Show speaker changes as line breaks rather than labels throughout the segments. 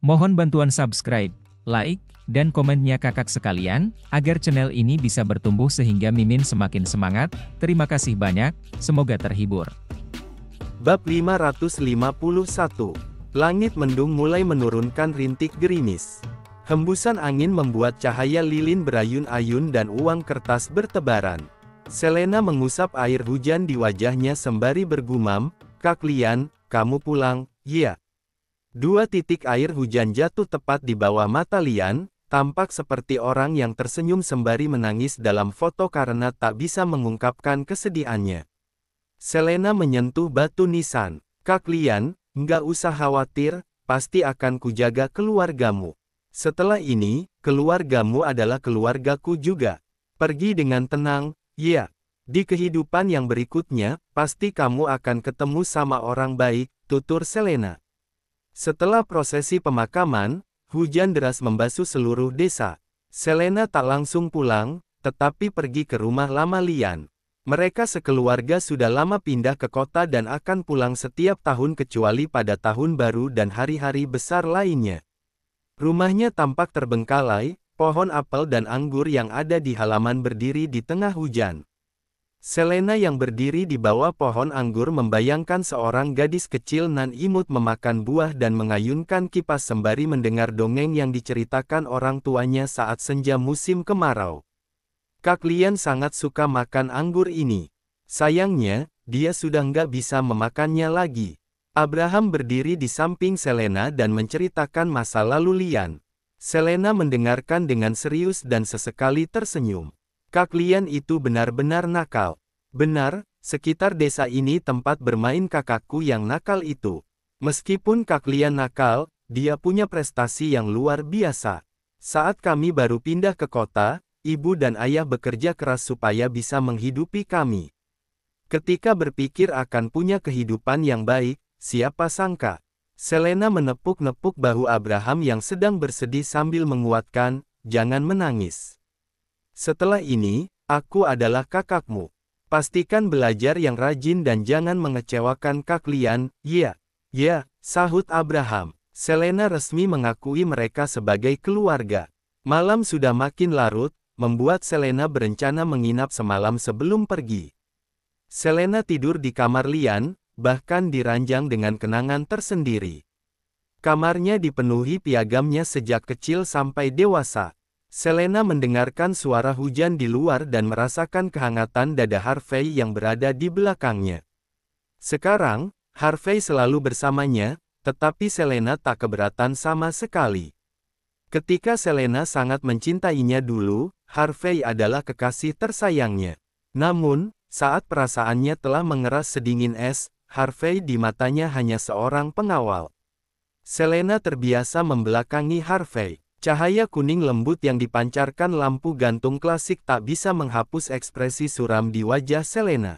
Mohon bantuan subscribe, like, dan komennya kakak sekalian, agar channel ini bisa bertumbuh sehingga Mimin semakin semangat. Terima kasih banyak, semoga terhibur. Bab 551 Langit mendung mulai menurunkan rintik gerimis. Hembusan angin membuat cahaya lilin berayun-ayun dan uang kertas bertebaran. Selena mengusap air hujan di wajahnya sembari bergumam, Kak Lian, kamu pulang, ya. Dua titik air hujan jatuh tepat di bawah mata Lian, tampak seperti orang yang tersenyum sembari menangis dalam foto karena tak bisa mengungkapkan kesedihannya. Selena menyentuh batu nisan. Kak Lian, nggak usah khawatir, pasti akan kujaga keluargamu. Setelah ini, keluargamu adalah keluargaku juga. Pergi dengan tenang, ya. Di kehidupan yang berikutnya, pasti kamu akan ketemu sama orang baik, tutur Selena. Setelah prosesi pemakaman, hujan deras membasuh seluruh desa. Selena tak langsung pulang, tetapi pergi ke rumah lama Lian. Mereka sekeluarga sudah lama pindah ke kota dan akan pulang setiap tahun kecuali pada tahun baru dan hari-hari besar lainnya. Rumahnya tampak terbengkalai, pohon apel dan anggur yang ada di halaman berdiri di tengah hujan. Selena yang berdiri di bawah pohon anggur membayangkan seorang gadis kecil nan imut memakan buah dan mengayunkan kipas sembari mendengar dongeng yang diceritakan orang tuanya saat senja musim kemarau. Kak Lian sangat suka makan anggur ini. Sayangnya, dia sudah nggak bisa memakannya lagi. Abraham berdiri di samping Selena dan menceritakan masa lalu Lian. Selena mendengarkan dengan serius dan sesekali tersenyum. Kaklian itu benar-benar nakal. Benar, sekitar desa ini tempat bermain kakakku yang nakal itu. Meskipun Kaklian nakal, dia punya prestasi yang luar biasa. Saat kami baru pindah ke kota, ibu dan ayah bekerja keras supaya bisa menghidupi kami. Ketika berpikir akan punya kehidupan yang baik, siapa sangka. Selena menepuk-nepuk bahu Abraham yang sedang bersedih sambil menguatkan, jangan menangis. Setelah ini, aku adalah kakakmu. Pastikan belajar yang rajin dan jangan mengecewakan kak Lian, ya. Ya, sahut Abraham. Selena resmi mengakui mereka sebagai keluarga. Malam sudah makin larut, membuat Selena berencana menginap semalam sebelum pergi. Selena tidur di kamar Lian, bahkan diranjang dengan kenangan tersendiri. Kamarnya dipenuhi piagamnya sejak kecil sampai dewasa. Selena mendengarkan suara hujan di luar dan merasakan kehangatan dada Harvey yang berada di belakangnya. Sekarang, Harvey selalu bersamanya, tetapi Selena tak keberatan sama sekali. Ketika Selena sangat mencintainya dulu, Harvey adalah kekasih tersayangnya. Namun, saat perasaannya telah mengeras sedingin es, Harvey di matanya hanya seorang pengawal. Selena terbiasa membelakangi Harvey. Cahaya kuning lembut yang dipancarkan lampu gantung klasik tak bisa menghapus ekspresi suram di wajah Selena.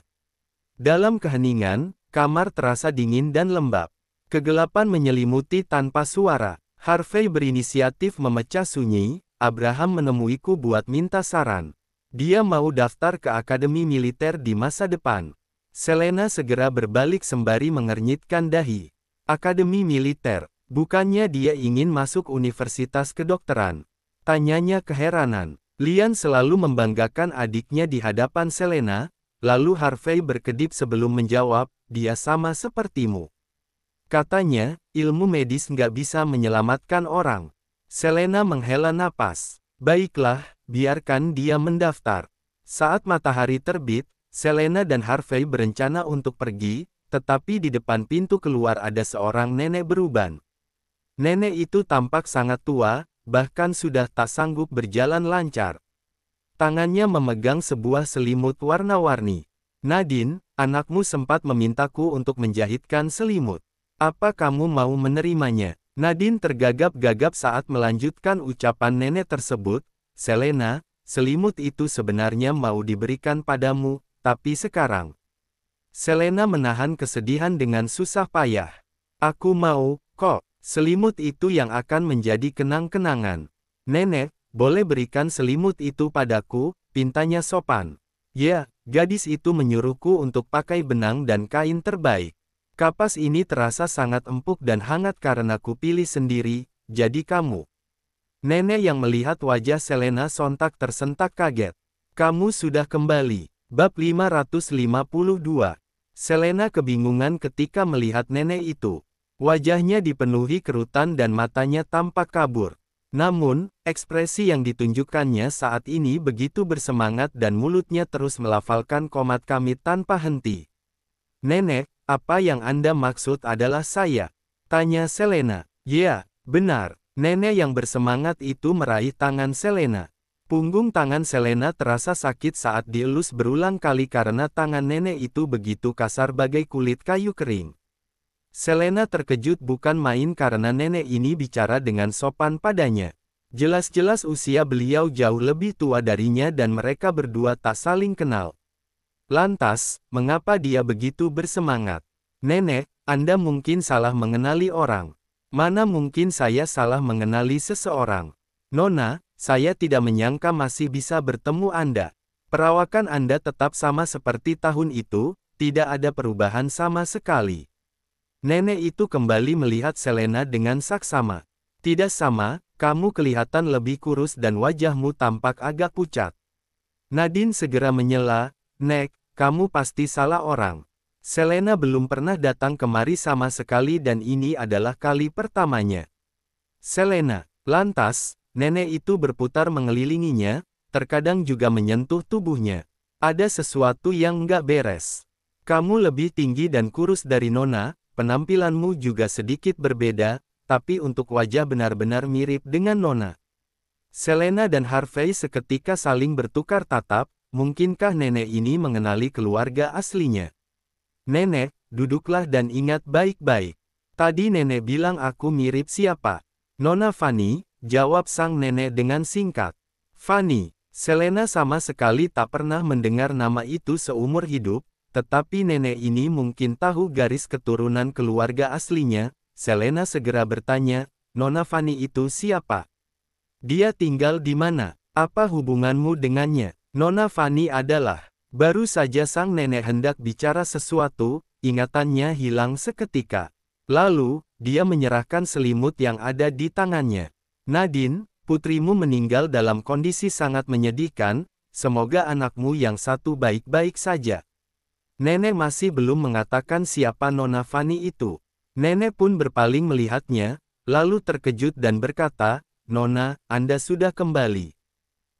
Dalam keheningan, kamar terasa dingin dan lembab. Kegelapan menyelimuti tanpa suara. Harvey berinisiatif memecah sunyi, Abraham menemuiku buat minta saran. Dia mau daftar ke akademi militer di masa depan. Selena segera berbalik sembari mengernyitkan dahi. Akademi militer, Bukannya dia ingin masuk universitas kedokteran? Tanyanya keheranan. Lian selalu membanggakan adiknya di hadapan Selena, lalu Harvey berkedip sebelum menjawab, dia sama sepertimu. Katanya, ilmu medis nggak bisa menyelamatkan orang. Selena menghela napas. Baiklah, biarkan dia mendaftar. Saat matahari terbit, Selena dan Harvey berencana untuk pergi, tetapi di depan pintu keluar ada seorang nenek beruban. Nenek itu tampak sangat tua, bahkan sudah tak sanggup berjalan lancar. Tangannya memegang sebuah selimut warna-warni. Nadine, anakmu sempat memintaku untuk menjahitkan selimut. Apa kamu mau menerimanya? Nadine tergagap-gagap saat melanjutkan ucapan nenek tersebut, Selena, selimut itu sebenarnya mau diberikan padamu, tapi sekarang. Selena menahan kesedihan dengan susah payah. Aku mau, kok. Selimut itu yang akan menjadi kenang-kenangan. Nenek, boleh berikan selimut itu padaku, pintanya sopan. Ya, gadis itu menyuruhku untuk pakai benang dan kain terbaik. Kapas ini terasa sangat empuk dan hangat karena pilih sendiri, jadi kamu. Nenek yang melihat wajah Selena sontak tersentak kaget. Kamu sudah kembali. Bab 552. Selena kebingungan ketika melihat nenek itu. Wajahnya dipenuhi kerutan dan matanya tampak kabur. Namun, ekspresi yang ditunjukkannya saat ini begitu bersemangat dan mulutnya terus melafalkan komat kami tanpa henti. Nenek, apa yang Anda maksud adalah saya? Tanya Selena. Ya, benar. Nenek yang bersemangat itu meraih tangan Selena. Punggung tangan Selena terasa sakit saat dielus berulang kali karena tangan nenek itu begitu kasar bagai kulit kayu kering. Selena terkejut bukan main karena nenek ini bicara dengan sopan padanya. Jelas-jelas usia beliau jauh lebih tua darinya dan mereka berdua tak saling kenal. Lantas, mengapa dia begitu bersemangat? Nenek, Anda mungkin salah mengenali orang. Mana mungkin saya salah mengenali seseorang. Nona, saya tidak menyangka masih bisa bertemu Anda. Perawakan Anda tetap sama seperti tahun itu, tidak ada perubahan sama sekali. Nenek itu kembali melihat Selena dengan saksama. Tidak sama, kamu kelihatan lebih kurus dan wajahmu tampak agak pucat. Nadine segera menyela, Nek, kamu pasti salah orang. Selena belum pernah datang kemari sama sekali dan ini adalah kali pertamanya. Selena, lantas, nenek itu berputar mengelilinginya, terkadang juga menyentuh tubuhnya. Ada sesuatu yang nggak beres. Kamu lebih tinggi dan kurus dari Nona, Penampilanmu juga sedikit berbeda, tapi untuk wajah benar-benar mirip dengan Nona. Selena dan Harvey seketika saling bertukar tatap, mungkinkah nenek ini mengenali keluarga aslinya? Nenek, duduklah dan ingat baik-baik. Tadi nenek bilang aku mirip siapa? Nona Fanny, jawab sang nenek dengan singkat. Fanny, Selena sama sekali tak pernah mendengar nama itu seumur hidup, tetapi nenek ini mungkin tahu garis keturunan keluarga aslinya, Selena segera bertanya, Nona Fanny itu siapa? Dia tinggal di mana? Apa hubunganmu dengannya? Nona Fanny adalah, baru saja sang nenek hendak bicara sesuatu, ingatannya hilang seketika. Lalu, dia menyerahkan selimut yang ada di tangannya. Nadine, putrimu meninggal dalam kondisi sangat menyedihkan, semoga anakmu yang satu baik-baik saja. Nenek masih belum mengatakan siapa Nona Fani itu. Nenek pun berpaling melihatnya, lalu terkejut dan berkata, Nona, Anda sudah kembali.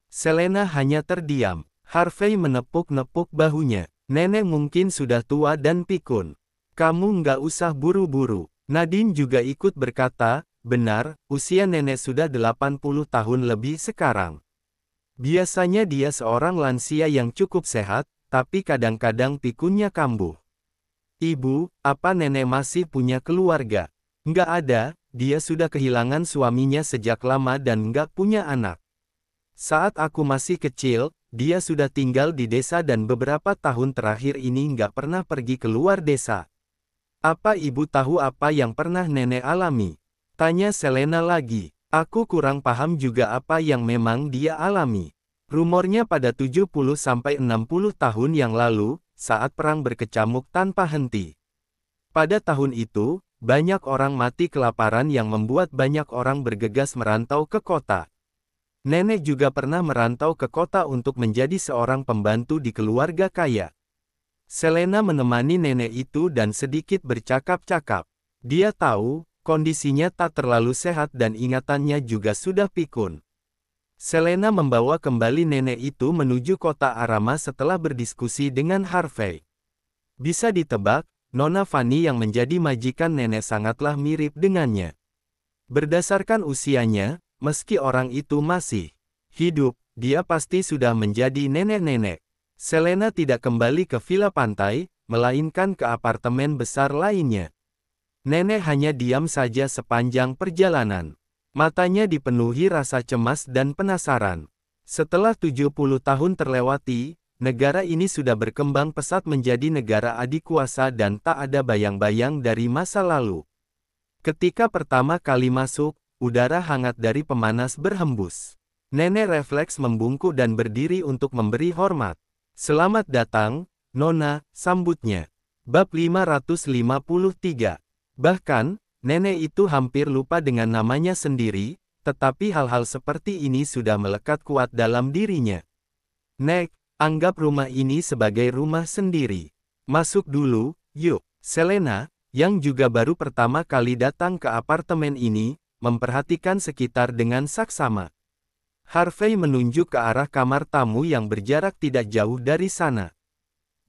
Selena hanya terdiam. Harvey menepuk-nepuk bahunya. Nenek mungkin sudah tua dan pikun. Kamu nggak usah buru-buru. Nadine juga ikut berkata, benar, usia nenek sudah 80 tahun lebih sekarang. Biasanya dia seorang lansia yang cukup sehat, tapi kadang-kadang pikunnya kambuh. Ibu, apa nenek masih punya keluarga? Nggak ada, dia sudah kehilangan suaminya sejak lama dan nggak punya anak. Saat aku masih kecil, dia sudah tinggal di desa dan beberapa tahun terakhir ini nggak pernah pergi keluar desa. Apa ibu tahu apa yang pernah nenek alami? Tanya Selena lagi. Aku kurang paham juga apa yang memang dia alami. Rumornya pada 70-60 tahun yang lalu, saat perang berkecamuk tanpa henti. Pada tahun itu, banyak orang mati kelaparan yang membuat banyak orang bergegas merantau ke kota. Nenek juga pernah merantau ke kota untuk menjadi seorang pembantu di keluarga kaya. Selena menemani nenek itu dan sedikit bercakap-cakap. Dia tahu, kondisinya tak terlalu sehat dan ingatannya juga sudah pikun. Selena membawa kembali nenek itu menuju kota Arama setelah berdiskusi dengan Harvey. Bisa ditebak, Nona Fanny yang menjadi majikan nenek sangatlah mirip dengannya. Berdasarkan usianya, meski orang itu masih hidup, dia pasti sudah menjadi nenek-nenek. Selena tidak kembali ke villa pantai, melainkan ke apartemen besar lainnya. Nenek hanya diam saja sepanjang perjalanan. Matanya dipenuhi rasa cemas dan penasaran. Setelah 70 tahun terlewati, negara ini sudah berkembang pesat menjadi negara adikuasa dan tak ada bayang-bayang dari masa lalu. Ketika pertama kali masuk, udara hangat dari pemanas berhembus. Nenek refleks membungkuk dan berdiri untuk memberi hormat. Selamat datang, Nona, sambutnya. Bab 553. Bahkan, Nenek itu hampir lupa dengan namanya sendiri, tetapi hal-hal seperti ini sudah melekat kuat dalam dirinya. Nek, anggap rumah ini sebagai rumah sendiri. Masuk dulu, yuk. Selena, yang juga baru pertama kali datang ke apartemen ini, memperhatikan sekitar dengan saksama. Harvey menunjuk ke arah kamar tamu yang berjarak tidak jauh dari sana.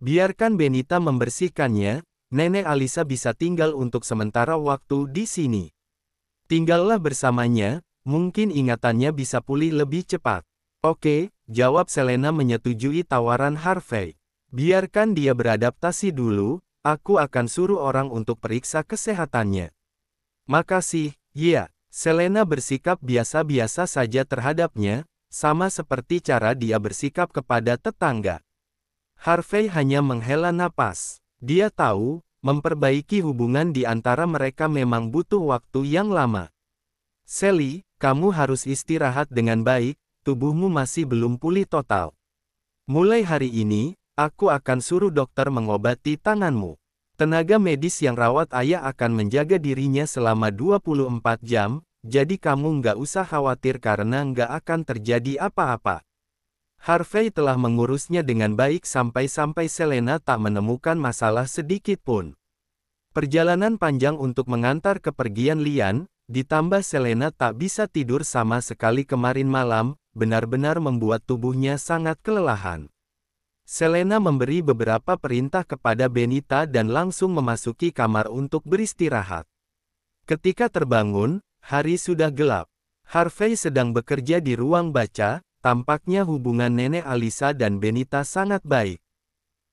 Biarkan Benita membersihkannya, Nenek Alisa bisa tinggal untuk sementara waktu di sini. Tinggallah bersamanya, mungkin ingatannya bisa pulih lebih cepat. Oke, jawab Selena menyetujui tawaran Harvey. Biarkan dia beradaptasi dulu, aku akan suruh orang untuk periksa kesehatannya. Makasih, ya. Selena bersikap biasa-biasa saja terhadapnya, sama seperti cara dia bersikap kepada tetangga. Harvey hanya menghela napas. Dia tahu, memperbaiki hubungan di antara mereka memang butuh waktu yang lama. Sally, kamu harus istirahat dengan baik, tubuhmu masih belum pulih total. Mulai hari ini, aku akan suruh dokter mengobati tanganmu. Tenaga medis yang rawat ayah akan menjaga dirinya selama 24 jam, jadi kamu nggak usah khawatir karena nggak akan terjadi apa-apa. Harvey telah mengurusnya dengan baik sampai-sampai Selena tak menemukan masalah sedikit pun. Perjalanan panjang untuk mengantar kepergian Lian, ditambah Selena tak bisa tidur sama sekali kemarin malam, benar-benar membuat tubuhnya sangat kelelahan. Selena memberi beberapa perintah kepada Benita dan langsung memasuki kamar untuk beristirahat. Ketika terbangun, hari sudah gelap. Harvey sedang bekerja di ruang baca, Tampaknya hubungan nenek Alisa dan Benita sangat baik.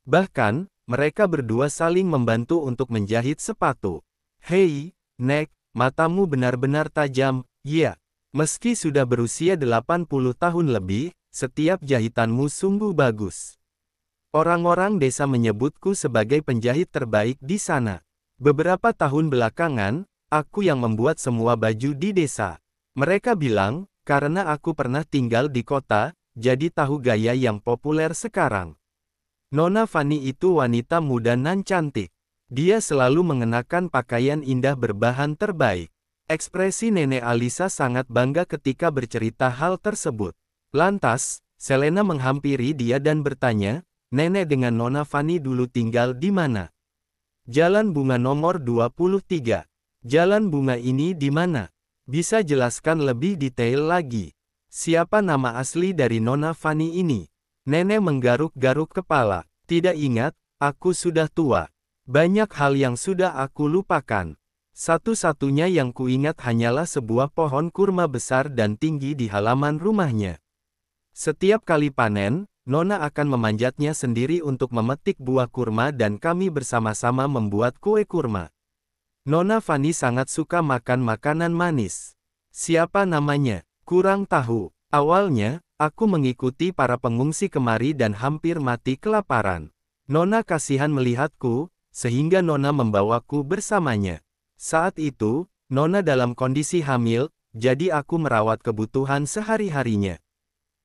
Bahkan, mereka berdua saling membantu untuk menjahit sepatu. Hei, Nek, matamu benar-benar tajam, ya. Meski sudah berusia 80 tahun lebih, setiap jahitanmu sungguh bagus. Orang-orang desa menyebutku sebagai penjahit terbaik di sana. Beberapa tahun belakangan, aku yang membuat semua baju di desa. Mereka bilang, karena aku pernah tinggal di kota, jadi tahu gaya yang populer sekarang. Nona Fanny itu wanita muda nan cantik. Dia selalu mengenakan pakaian indah berbahan terbaik. Ekspresi nenek Alisa sangat bangga ketika bercerita hal tersebut. Lantas, Selena menghampiri dia dan bertanya, Nenek dengan Nona Fanny dulu tinggal di mana? Jalan bunga nomor 23. Jalan bunga ini di mana? Bisa jelaskan lebih detail lagi? Siapa nama asli dari Nona Fani ini? Nenek menggaruk-garuk kepala. Tidak ingat, aku sudah tua. Banyak hal yang sudah aku lupakan. Satu-satunya yang kuingat hanyalah sebuah pohon kurma besar dan tinggi di halaman rumahnya. Setiap kali panen, Nona akan memanjatnya sendiri untuk memetik buah kurma dan kami bersama-sama membuat kue kurma. Nona Fanny sangat suka makan makanan manis. Siapa namanya? Kurang tahu. Awalnya, aku mengikuti para pengungsi kemari dan hampir mati kelaparan. Nona kasihan melihatku, sehingga Nona membawaku bersamanya. Saat itu, Nona dalam kondisi hamil, jadi aku merawat kebutuhan sehari-harinya.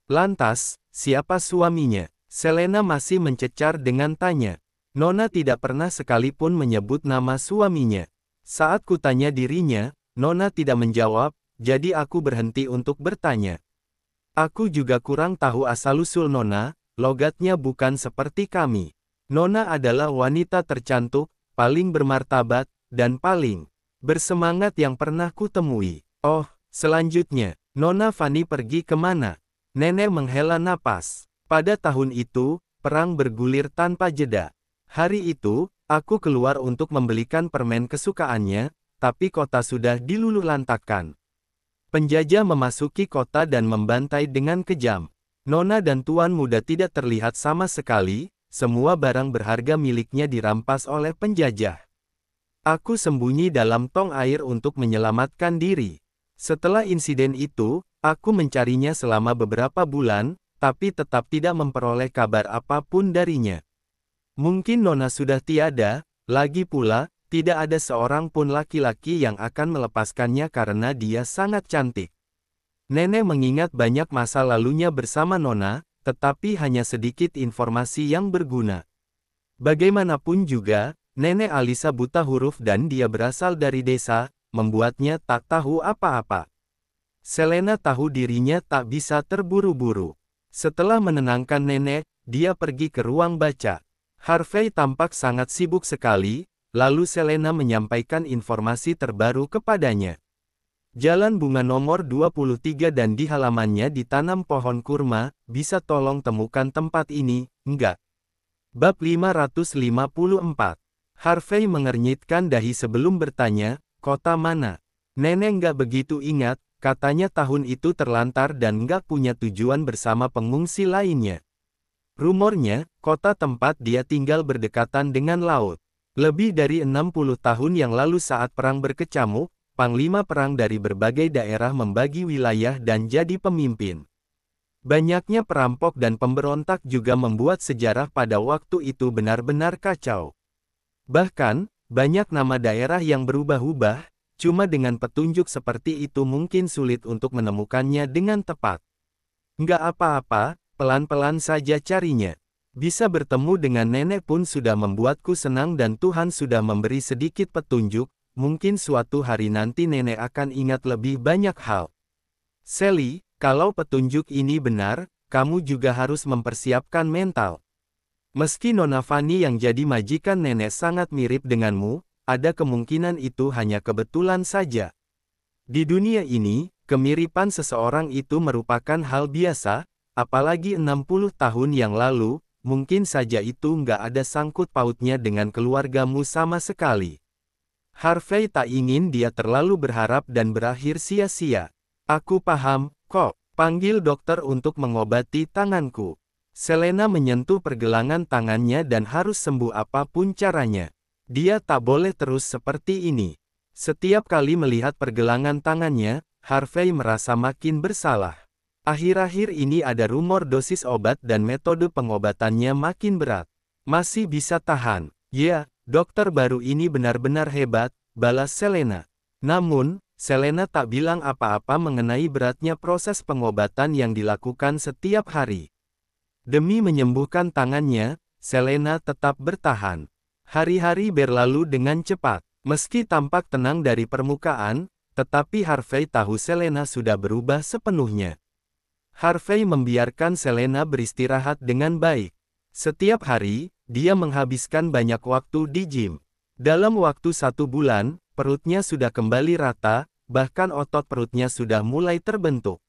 Lantas, siapa suaminya? Selena masih mencecar dengan tanya. Nona tidak pernah sekalipun menyebut nama suaminya. Saat kutanya dirinya, Nona tidak menjawab, jadi aku berhenti untuk bertanya. Aku juga kurang tahu asal-usul Nona, logatnya bukan seperti kami. Nona adalah wanita tercantik, paling bermartabat, dan paling bersemangat yang pernah kutemui. Oh, selanjutnya, Nona Fani pergi kemana? Nenek menghela napas. Pada tahun itu, perang bergulir tanpa jeda. Hari itu, Aku keluar untuk membelikan permen kesukaannya, tapi kota sudah diluluhlantakkan. Penjajah memasuki kota dan membantai dengan kejam. Nona dan tuan muda tidak terlihat sama sekali, semua barang berharga miliknya dirampas oleh penjajah. Aku sembunyi dalam tong air untuk menyelamatkan diri. Setelah insiden itu, aku mencarinya selama beberapa bulan, tapi tetap tidak memperoleh kabar apapun darinya. Mungkin Nona sudah tiada, lagi pula, tidak ada seorang pun laki-laki yang akan melepaskannya karena dia sangat cantik. Nenek mengingat banyak masa lalunya bersama Nona, tetapi hanya sedikit informasi yang berguna. Bagaimanapun juga, Nenek Alisa buta huruf dan dia berasal dari desa, membuatnya tak tahu apa-apa. Selena tahu dirinya tak bisa terburu-buru. Setelah menenangkan nenek, dia pergi ke ruang baca. Harvey tampak sangat sibuk sekali, lalu Selena menyampaikan informasi terbaru kepadanya. Jalan bunga nomor 23 dan di halamannya ditanam pohon kurma, bisa tolong temukan tempat ini, enggak? Bab 554 Harvey mengernyitkan dahi sebelum bertanya, kota mana? Nenek enggak begitu ingat, katanya tahun itu terlantar dan enggak punya tujuan bersama pengungsi lainnya. Rumornya, kota tempat dia tinggal berdekatan dengan laut. Lebih dari 60 tahun yang lalu saat perang berkecamuk, panglima perang dari berbagai daerah membagi wilayah dan jadi pemimpin. Banyaknya perampok dan pemberontak juga membuat sejarah pada waktu itu benar-benar kacau. Bahkan, banyak nama daerah yang berubah-ubah, cuma dengan petunjuk seperti itu mungkin sulit untuk menemukannya dengan tepat. Nggak apa-apa, Pelan-pelan saja carinya. Bisa bertemu dengan nenek pun sudah membuatku senang dan Tuhan sudah memberi sedikit petunjuk, mungkin suatu hari nanti nenek akan ingat lebih banyak hal. Sally, kalau petunjuk ini benar, kamu juga harus mempersiapkan mental. Meski Nona Fani yang jadi majikan nenek sangat mirip denganmu, ada kemungkinan itu hanya kebetulan saja. Di dunia ini, kemiripan seseorang itu merupakan hal biasa, Apalagi 60 tahun yang lalu, mungkin saja itu nggak ada sangkut pautnya dengan keluargamu sama sekali. Harvey tak ingin dia terlalu berharap dan berakhir sia-sia. Aku paham, kok. Panggil dokter untuk mengobati tanganku. Selena menyentuh pergelangan tangannya dan harus sembuh apapun caranya. Dia tak boleh terus seperti ini. Setiap kali melihat pergelangan tangannya, Harvey merasa makin bersalah. Akhir-akhir ini ada rumor dosis obat dan metode pengobatannya makin berat. Masih bisa tahan. Ya, dokter baru ini benar-benar hebat, balas Selena. Namun, Selena tak bilang apa-apa mengenai beratnya proses pengobatan yang dilakukan setiap hari. Demi menyembuhkan tangannya, Selena tetap bertahan. Hari-hari berlalu dengan cepat. Meski tampak tenang dari permukaan, tetapi Harvey tahu Selena sudah berubah sepenuhnya. Harvey membiarkan Selena beristirahat dengan baik. Setiap hari, dia menghabiskan banyak waktu di gym. Dalam waktu satu bulan, perutnya sudah kembali rata, bahkan otot perutnya sudah mulai terbentuk.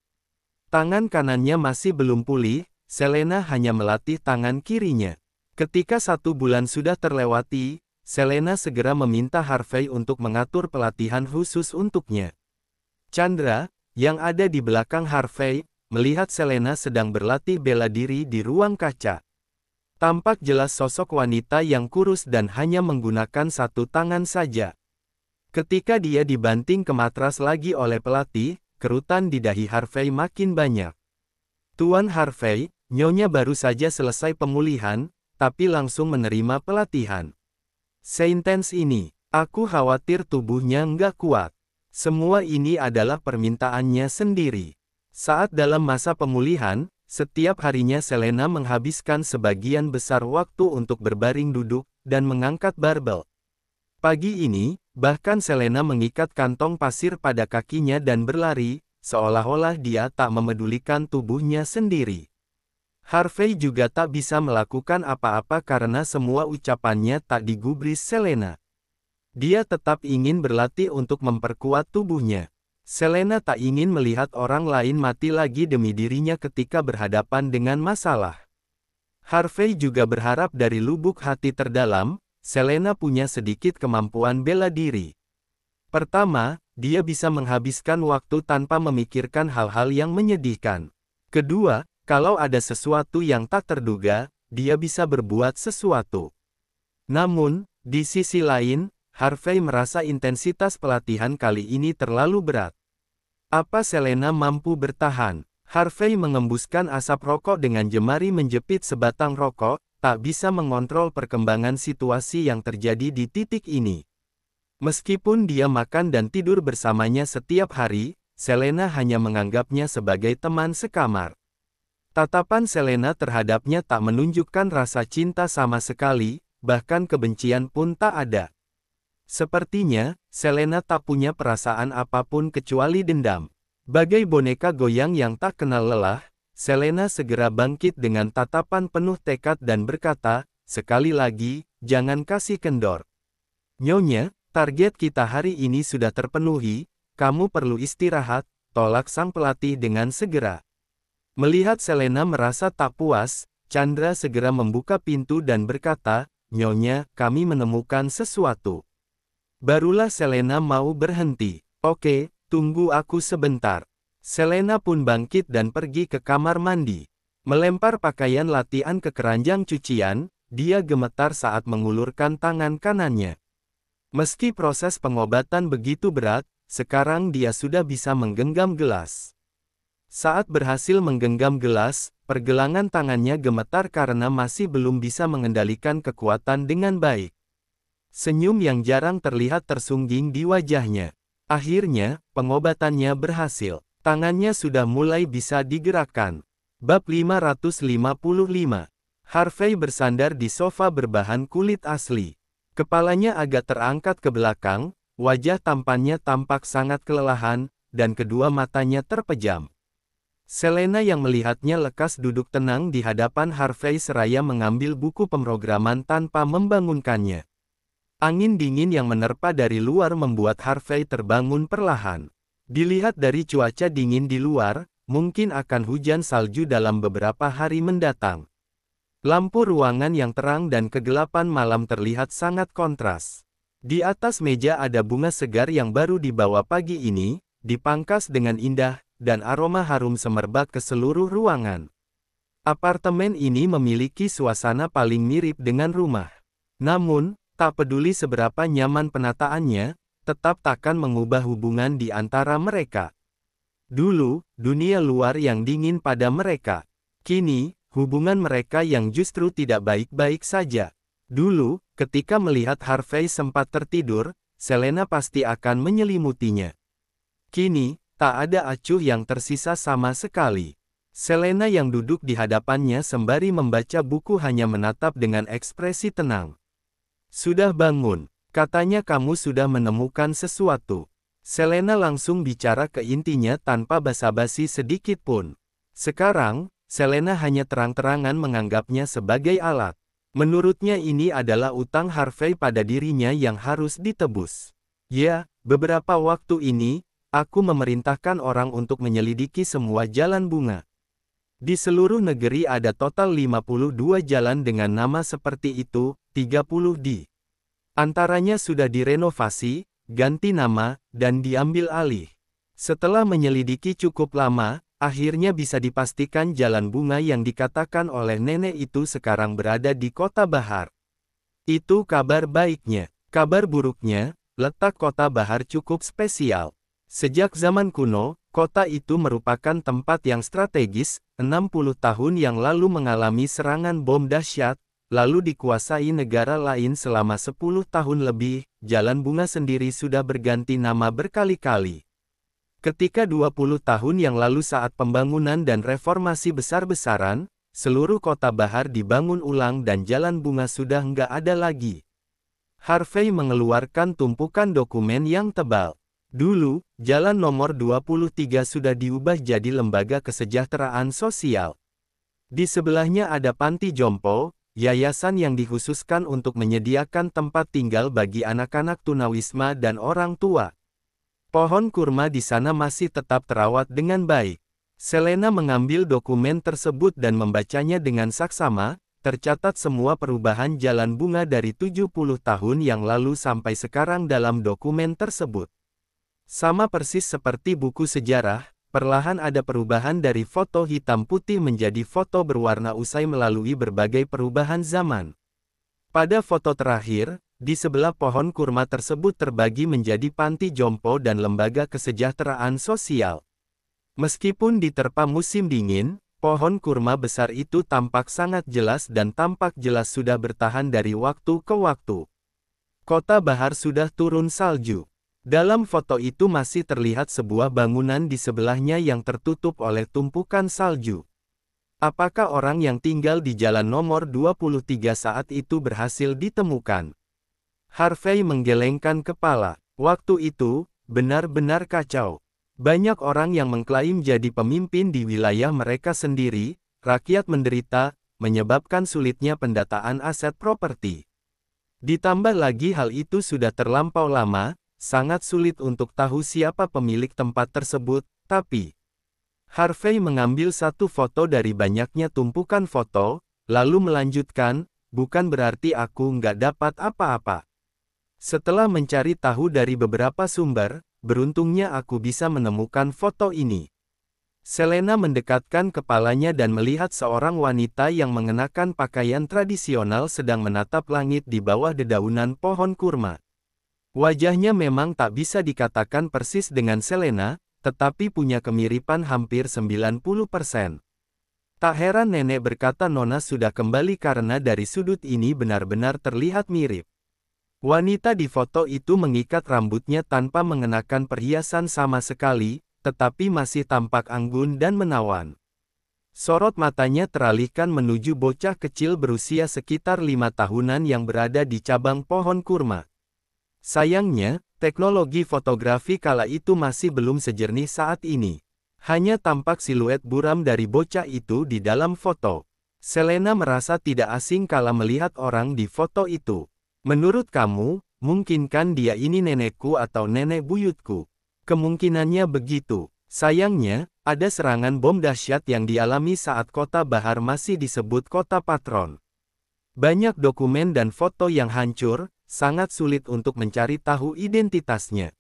Tangan kanannya masih belum pulih, Selena hanya melatih tangan kirinya. Ketika satu bulan sudah terlewati, Selena segera meminta Harvey untuk mengatur pelatihan khusus untuknya. Chandra, yang ada di belakang Harvey, melihat Selena sedang berlatih bela diri di ruang kaca. Tampak jelas sosok wanita yang kurus dan hanya menggunakan satu tangan saja. Ketika dia dibanting ke matras lagi oleh pelatih, kerutan di dahi Harvey makin banyak. Tuan Harvey, nyonya baru saja selesai pemulihan, tapi langsung menerima pelatihan. Seintens ini, aku khawatir tubuhnya nggak kuat. Semua ini adalah permintaannya sendiri. Saat dalam masa pemulihan, setiap harinya Selena menghabiskan sebagian besar waktu untuk berbaring duduk dan mengangkat barbel. Pagi ini, bahkan Selena mengikat kantong pasir pada kakinya dan berlari, seolah-olah dia tak memedulikan tubuhnya sendiri. Harvey juga tak bisa melakukan apa-apa karena semua ucapannya tak digubris Selena. Dia tetap ingin berlatih untuk memperkuat tubuhnya. Selena tak ingin melihat orang lain mati lagi demi dirinya ketika berhadapan dengan masalah. Harvey juga berharap dari lubuk hati terdalam, Selena punya sedikit kemampuan bela diri. Pertama, dia bisa menghabiskan waktu tanpa memikirkan hal-hal yang menyedihkan. Kedua, kalau ada sesuatu yang tak terduga, dia bisa berbuat sesuatu. Namun, di sisi lain, Harvey merasa intensitas pelatihan kali ini terlalu berat. Apa Selena mampu bertahan? Harvey mengembuskan asap rokok dengan jemari menjepit sebatang rokok, tak bisa mengontrol perkembangan situasi yang terjadi di titik ini. Meskipun dia makan dan tidur bersamanya setiap hari, Selena hanya menganggapnya sebagai teman sekamar. Tatapan Selena terhadapnya tak menunjukkan rasa cinta sama sekali, bahkan kebencian pun tak ada. Sepertinya, Selena tak punya perasaan apapun kecuali dendam. Bagai boneka goyang yang tak kenal lelah, Selena segera bangkit dengan tatapan penuh tekad dan berkata, sekali lagi, jangan kasih kendor. Nyonya, target kita hari ini sudah terpenuhi, kamu perlu istirahat, tolak sang pelatih dengan segera. Melihat Selena merasa tak puas, Chandra segera membuka pintu dan berkata, Nyonya, kami menemukan sesuatu. Barulah Selena mau berhenti. Oke, tunggu aku sebentar. Selena pun bangkit dan pergi ke kamar mandi. Melempar pakaian latihan ke keranjang cucian, dia gemetar saat mengulurkan tangan kanannya. Meski proses pengobatan begitu berat, sekarang dia sudah bisa menggenggam gelas. Saat berhasil menggenggam gelas, pergelangan tangannya gemetar karena masih belum bisa mengendalikan kekuatan dengan baik. Senyum yang jarang terlihat tersungging di wajahnya. Akhirnya, pengobatannya berhasil. Tangannya sudah mulai bisa digerakkan. Bab 555 Harvey bersandar di sofa berbahan kulit asli. Kepalanya agak terangkat ke belakang, wajah tampannya tampak sangat kelelahan, dan kedua matanya terpejam. Selena yang melihatnya lekas duduk tenang di hadapan Harvey seraya mengambil buku pemrograman tanpa membangunkannya. Angin dingin yang menerpa dari luar membuat Harvey terbangun perlahan. Dilihat dari cuaca dingin di luar, mungkin akan hujan salju dalam beberapa hari mendatang. Lampu ruangan yang terang dan kegelapan malam terlihat sangat kontras. Di atas meja ada bunga segar yang baru dibawa pagi ini, dipangkas dengan indah, dan aroma harum semerbak ke seluruh ruangan. Apartemen ini memiliki suasana paling mirip dengan rumah. Namun, Tak peduli seberapa nyaman penataannya, tetap takkan mengubah hubungan di antara mereka. Dulu, dunia luar yang dingin pada mereka. Kini, hubungan mereka yang justru tidak baik-baik saja. Dulu, ketika melihat Harvey sempat tertidur, Selena pasti akan menyelimutinya. Kini, tak ada acuh yang tersisa sama sekali. Selena yang duduk di hadapannya sembari membaca buku hanya menatap dengan ekspresi tenang. Sudah bangun, katanya kamu sudah menemukan sesuatu. Selena langsung bicara ke intinya tanpa basa-basi sedikit pun. Sekarang, Selena hanya terang-terangan menganggapnya sebagai alat. Menurutnya ini adalah utang Harvey pada dirinya yang harus ditebus. Ya, beberapa waktu ini, aku memerintahkan orang untuk menyelidiki semua jalan bunga. Di seluruh negeri ada total 52 jalan dengan nama seperti itu, 30 di antaranya sudah direnovasi, ganti nama, dan diambil alih. Setelah menyelidiki cukup lama, akhirnya bisa dipastikan jalan bunga yang dikatakan oleh nenek itu sekarang berada di kota Bahar. Itu kabar baiknya. Kabar buruknya, letak kota Bahar cukup spesial. Sejak zaman kuno, Kota itu merupakan tempat yang strategis, 60 tahun yang lalu mengalami serangan bom dahsyat, lalu dikuasai negara lain selama 10 tahun lebih, Jalan Bunga sendiri sudah berganti nama berkali-kali. Ketika 20 tahun yang lalu saat pembangunan dan reformasi besar-besaran, seluruh kota Bahar dibangun ulang dan Jalan Bunga sudah nggak ada lagi. Harvey mengeluarkan tumpukan dokumen yang tebal. Dulu, jalan nomor 23 sudah diubah jadi Lembaga Kesejahteraan Sosial. Di sebelahnya ada Panti Jompo, yayasan yang dikhususkan untuk menyediakan tempat tinggal bagi anak-anak tunawisma dan orang tua. Pohon kurma di sana masih tetap terawat dengan baik. Selena mengambil dokumen tersebut dan membacanya dengan saksama, tercatat semua perubahan jalan bunga dari 70 tahun yang lalu sampai sekarang dalam dokumen tersebut. Sama persis seperti buku sejarah, perlahan ada perubahan dari foto hitam putih menjadi foto berwarna usai melalui berbagai perubahan zaman. Pada foto terakhir, di sebelah pohon kurma tersebut terbagi menjadi panti jompo dan lembaga kesejahteraan sosial. Meskipun diterpa musim dingin, pohon kurma besar itu tampak sangat jelas dan tampak jelas sudah bertahan dari waktu ke waktu. Kota Bahar sudah turun salju. Dalam foto itu masih terlihat sebuah bangunan di sebelahnya yang tertutup oleh tumpukan salju. Apakah orang yang tinggal di jalan nomor 23 saat itu berhasil ditemukan? Harvey menggelengkan kepala. Waktu itu, benar-benar kacau. Banyak orang yang mengklaim jadi pemimpin di wilayah mereka sendiri, rakyat menderita, menyebabkan sulitnya pendataan aset properti. Ditambah lagi hal itu sudah terlampau lama, Sangat sulit untuk tahu siapa pemilik tempat tersebut, tapi Harvey mengambil satu foto dari banyaknya tumpukan foto, lalu melanjutkan, bukan berarti aku nggak dapat apa-apa. Setelah mencari tahu dari beberapa sumber, beruntungnya aku bisa menemukan foto ini. Selena mendekatkan kepalanya dan melihat seorang wanita yang mengenakan pakaian tradisional sedang menatap langit di bawah dedaunan pohon kurma. Wajahnya memang tak bisa dikatakan persis dengan Selena, tetapi punya kemiripan hampir 90%. Tak heran nenek berkata Nona sudah kembali karena dari sudut ini benar-benar terlihat mirip. Wanita di foto itu mengikat rambutnya tanpa mengenakan perhiasan sama sekali, tetapi masih tampak anggun dan menawan. Sorot matanya teralihkan menuju bocah kecil berusia sekitar lima tahunan yang berada di cabang pohon kurma. Sayangnya, teknologi fotografi kala itu masih belum sejernih saat ini. Hanya tampak siluet buram dari bocah itu di dalam foto. Selena merasa tidak asing kala melihat orang di foto itu. Menurut kamu, mungkinkan dia ini nenekku atau nenek buyutku? Kemungkinannya begitu. Sayangnya, ada serangan bom dahsyat yang dialami saat kota Bahar masih disebut kota patron. Banyak dokumen dan foto yang hancur, sangat sulit untuk mencari tahu identitasnya.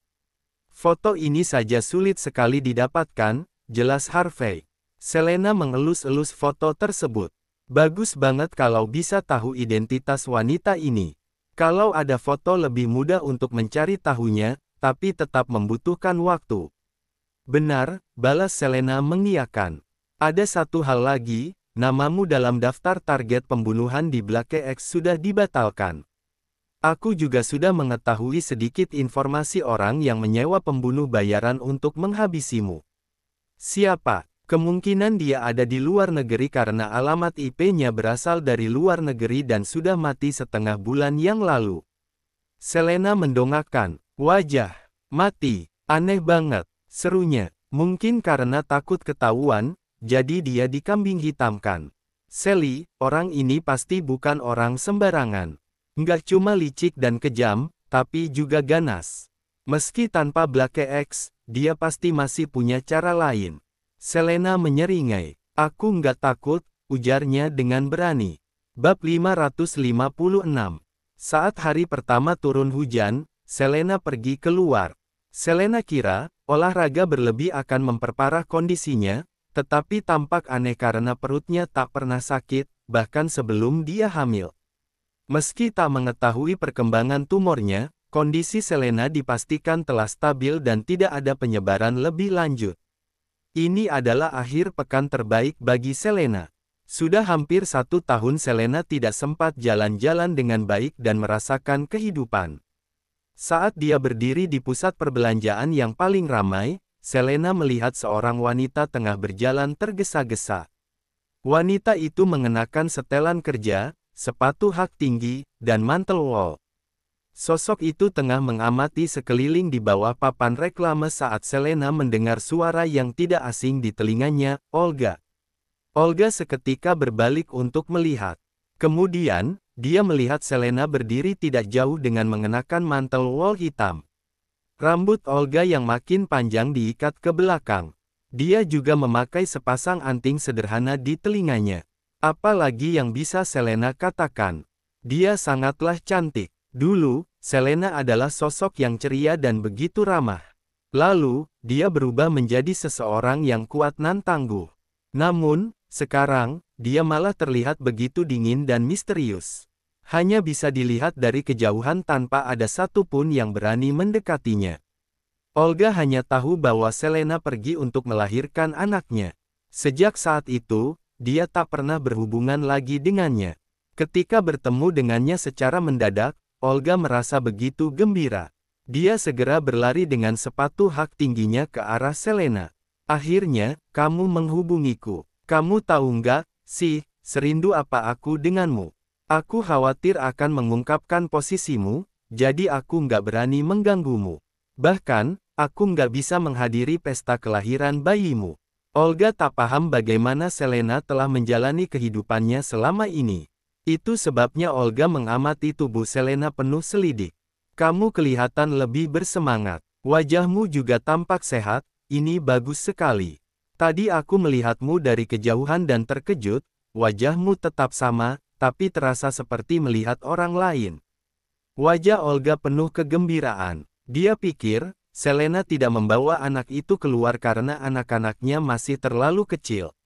Foto ini saja sulit sekali didapatkan, jelas Harvey. Selena mengelus-elus foto tersebut. Bagus banget kalau bisa tahu identitas wanita ini. Kalau ada foto lebih mudah untuk mencari tahunya, tapi tetap membutuhkan waktu. Benar, balas Selena mengiakan. Ada satu hal lagi, namamu dalam daftar target pembunuhan di Blake X sudah dibatalkan. Aku juga sudah mengetahui sedikit informasi orang yang menyewa pembunuh bayaran untuk menghabisimu. Siapa? Kemungkinan dia ada di luar negeri karena alamat IP-nya berasal dari luar negeri dan sudah mati setengah bulan yang lalu. Selena mendongakkan, wajah, mati, aneh banget, serunya, mungkin karena takut ketahuan, jadi dia dikambing hitamkan. Sally, orang ini pasti bukan orang sembarangan. Nggak cuma licik dan kejam, tapi juga ganas. Meski tanpa Blake X, dia pasti masih punya cara lain. Selena menyeringai. Aku nggak takut, ujarnya dengan berani. Bab 556 Saat hari pertama turun hujan, Selena pergi keluar. Selena kira, olahraga berlebih akan memperparah kondisinya, tetapi tampak aneh karena perutnya tak pernah sakit, bahkan sebelum dia hamil. Meski tak mengetahui perkembangan tumornya, kondisi Selena dipastikan telah stabil dan tidak ada penyebaran lebih lanjut. Ini adalah akhir pekan terbaik bagi Selena. Sudah hampir satu tahun Selena tidak sempat jalan-jalan dengan baik dan merasakan kehidupan. Saat dia berdiri di pusat perbelanjaan yang paling ramai, Selena melihat seorang wanita tengah berjalan tergesa-gesa. Wanita itu mengenakan setelan kerja, sepatu hak tinggi, dan mantel wol. Sosok itu tengah mengamati sekeliling di bawah papan reklame saat Selena mendengar suara yang tidak asing di telinganya, Olga. Olga seketika berbalik untuk melihat. Kemudian, dia melihat Selena berdiri tidak jauh dengan mengenakan mantel wol hitam. Rambut Olga yang makin panjang diikat ke belakang. Dia juga memakai sepasang anting sederhana di telinganya. Apa lagi yang bisa Selena katakan? Dia sangatlah cantik. Dulu, Selena adalah sosok yang ceria dan begitu ramah. Lalu, dia berubah menjadi seseorang yang kuat nan tangguh. Namun, sekarang, dia malah terlihat begitu dingin dan misterius. Hanya bisa dilihat dari kejauhan tanpa ada satupun yang berani mendekatinya. Olga hanya tahu bahwa Selena pergi untuk melahirkan anaknya. Sejak saat itu, dia tak pernah berhubungan lagi dengannya. Ketika bertemu dengannya secara mendadak, Olga merasa begitu gembira. Dia segera berlari dengan sepatu hak tingginya ke arah Selena. Akhirnya, kamu menghubungiku. Kamu tahu nggak, sih, serindu apa aku denganmu. Aku khawatir akan mengungkapkan posisimu, jadi aku nggak berani mengganggumu. Bahkan, aku nggak bisa menghadiri pesta kelahiran bayimu. Olga tak paham bagaimana Selena telah menjalani kehidupannya selama ini. Itu sebabnya Olga mengamati tubuh Selena penuh selidik. Kamu kelihatan lebih bersemangat. Wajahmu juga tampak sehat, ini bagus sekali. Tadi aku melihatmu dari kejauhan dan terkejut, wajahmu tetap sama, tapi terasa seperti melihat orang lain. Wajah Olga penuh kegembiraan. Dia pikir, Selena tidak membawa anak itu keluar karena anak-anaknya masih terlalu kecil.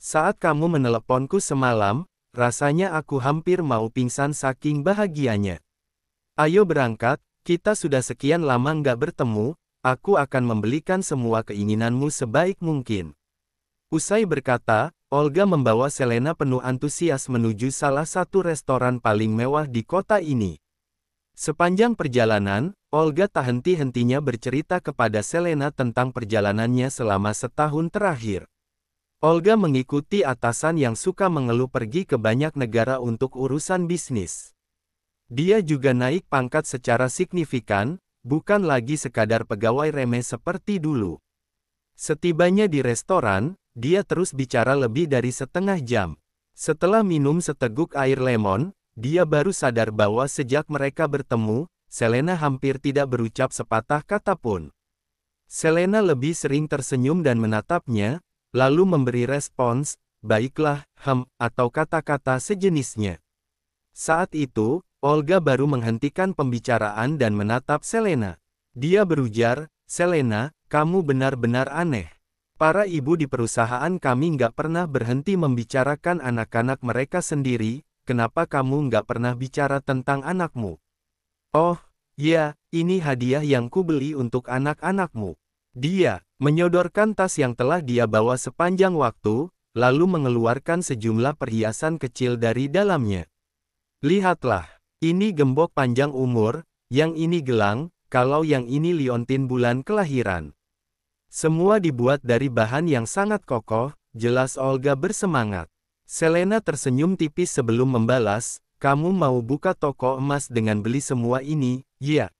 Saat kamu meneleponku semalam, rasanya aku hampir mau pingsan saking bahagianya. Ayo berangkat, kita sudah sekian lama nggak bertemu, aku akan membelikan semua keinginanmu sebaik mungkin. Usai berkata, Olga membawa Selena penuh antusias menuju salah satu restoran paling mewah di kota ini. Sepanjang perjalanan, Olga tak henti-hentinya bercerita kepada Selena tentang perjalanannya selama setahun terakhir. Olga mengikuti atasan yang suka mengeluh pergi ke banyak negara untuk urusan bisnis. Dia juga naik pangkat secara signifikan, bukan lagi sekadar pegawai remeh seperti dulu. Setibanya di restoran, dia terus bicara lebih dari setengah jam. Setelah minum seteguk air lemon, dia baru sadar bahwa sejak mereka bertemu, Selena hampir tidak berucap sepatah kata pun. Selena lebih sering tersenyum dan menatapnya, lalu memberi respons, baiklah, hem, atau kata-kata sejenisnya. Saat itu, Olga baru menghentikan pembicaraan dan menatap Selena. Dia berujar, Selena, kamu benar-benar aneh. Para ibu di perusahaan kami nggak pernah berhenti membicarakan anak-anak mereka sendiri, kenapa kamu nggak pernah bicara tentang anakmu? Oh, ya, ini hadiah yang kubeli untuk anak-anakmu. Dia menyodorkan tas yang telah dia bawa sepanjang waktu, lalu mengeluarkan sejumlah perhiasan kecil dari dalamnya. Lihatlah, ini gembok panjang umur, yang ini gelang, kalau yang ini liontin bulan kelahiran. Semua dibuat dari bahan yang sangat kokoh, jelas Olga bersemangat. Selena tersenyum tipis sebelum membalas, kamu mau buka toko emas dengan beli semua ini, ya?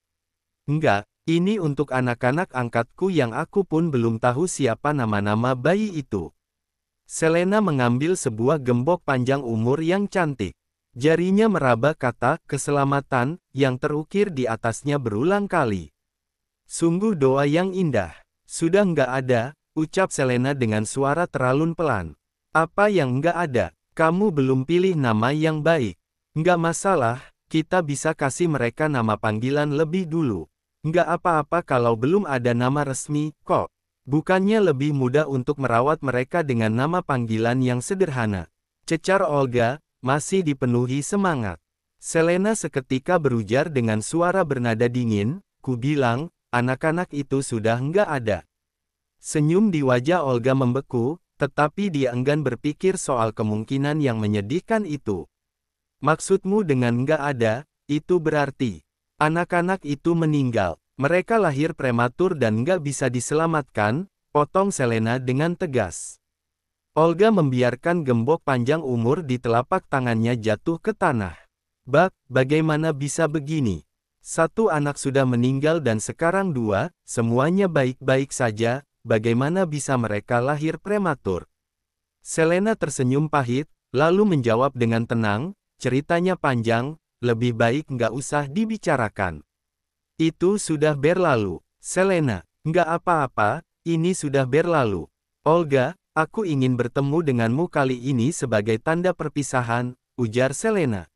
Enggak, ini untuk anak-anak angkatku yang aku pun belum tahu siapa nama-nama bayi itu. Selena mengambil sebuah gembok panjang umur yang cantik. Jarinya meraba kata keselamatan yang terukir di atasnya berulang kali. Sungguh doa yang indah. Sudah enggak ada, ucap Selena dengan suara terlalu pelan. Apa yang nggak ada? Kamu belum pilih nama yang baik. Nggak masalah, kita bisa kasih mereka nama panggilan lebih dulu. Nggak apa-apa kalau belum ada nama resmi, kok. Bukannya lebih mudah untuk merawat mereka dengan nama panggilan yang sederhana. Cecar Olga, masih dipenuhi semangat. Selena seketika berujar dengan suara bernada dingin, ku bilang, anak-anak itu sudah nggak ada. Senyum di wajah Olga membeku, tetapi dia enggan berpikir soal kemungkinan yang menyedihkan itu. Maksudmu dengan nggak ada, itu berarti anak-anak itu meninggal. Mereka lahir prematur dan nggak bisa diselamatkan, potong Selena dengan tegas. Olga membiarkan gembok panjang umur di telapak tangannya jatuh ke tanah. Bak, bagaimana bisa begini? Satu anak sudah meninggal dan sekarang dua, semuanya baik-baik saja, bagaimana bisa mereka lahir prematur? Selena tersenyum pahit, lalu menjawab dengan tenang, ceritanya panjang, lebih baik nggak usah dibicarakan. Itu sudah berlalu. Selena, nggak apa-apa, ini sudah berlalu. Olga, aku ingin bertemu denganmu kali ini sebagai tanda perpisahan, ujar Selena.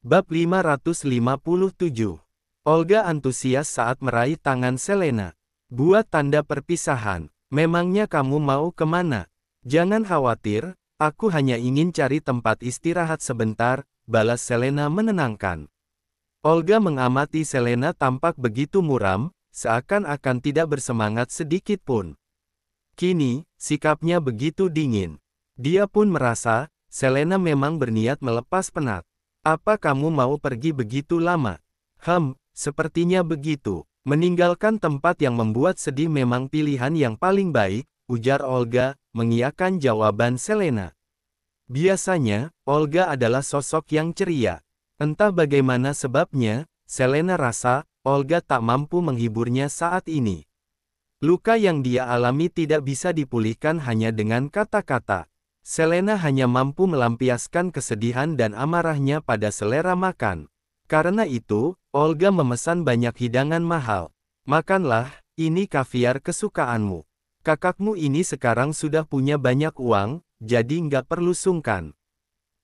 Bab 557 Olga antusias saat meraih tangan Selena. Buat tanda perpisahan, memangnya kamu mau kemana? Jangan khawatir, aku hanya ingin cari tempat istirahat sebentar, balas Selena menenangkan. Olga mengamati Selena tampak begitu muram, seakan-akan tidak bersemangat sedikit pun. Kini, sikapnya begitu dingin. Dia pun merasa, Selena memang berniat melepas penat. Apa kamu mau pergi begitu lama? Hem, sepertinya begitu. Meninggalkan tempat yang membuat sedih memang pilihan yang paling baik, ujar Olga, mengiakan jawaban Selena. Biasanya, Olga adalah sosok yang ceria. Entah bagaimana sebabnya, Selena rasa, Olga tak mampu menghiburnya saat ini. Luka yang dia alami tidak bisa dipulihkan hanya dengan kata-kata. Selena hanya mampu melampiaskan kesedihan dan amarahnya pada selera makan. Karena itu, Olga memesan banyak hidangan mahal. Makanlah, ini kaviar kesukaanmu. Kakakmu ini sekarang sudah punya banyak uang, jadi nggak perlu sungkan.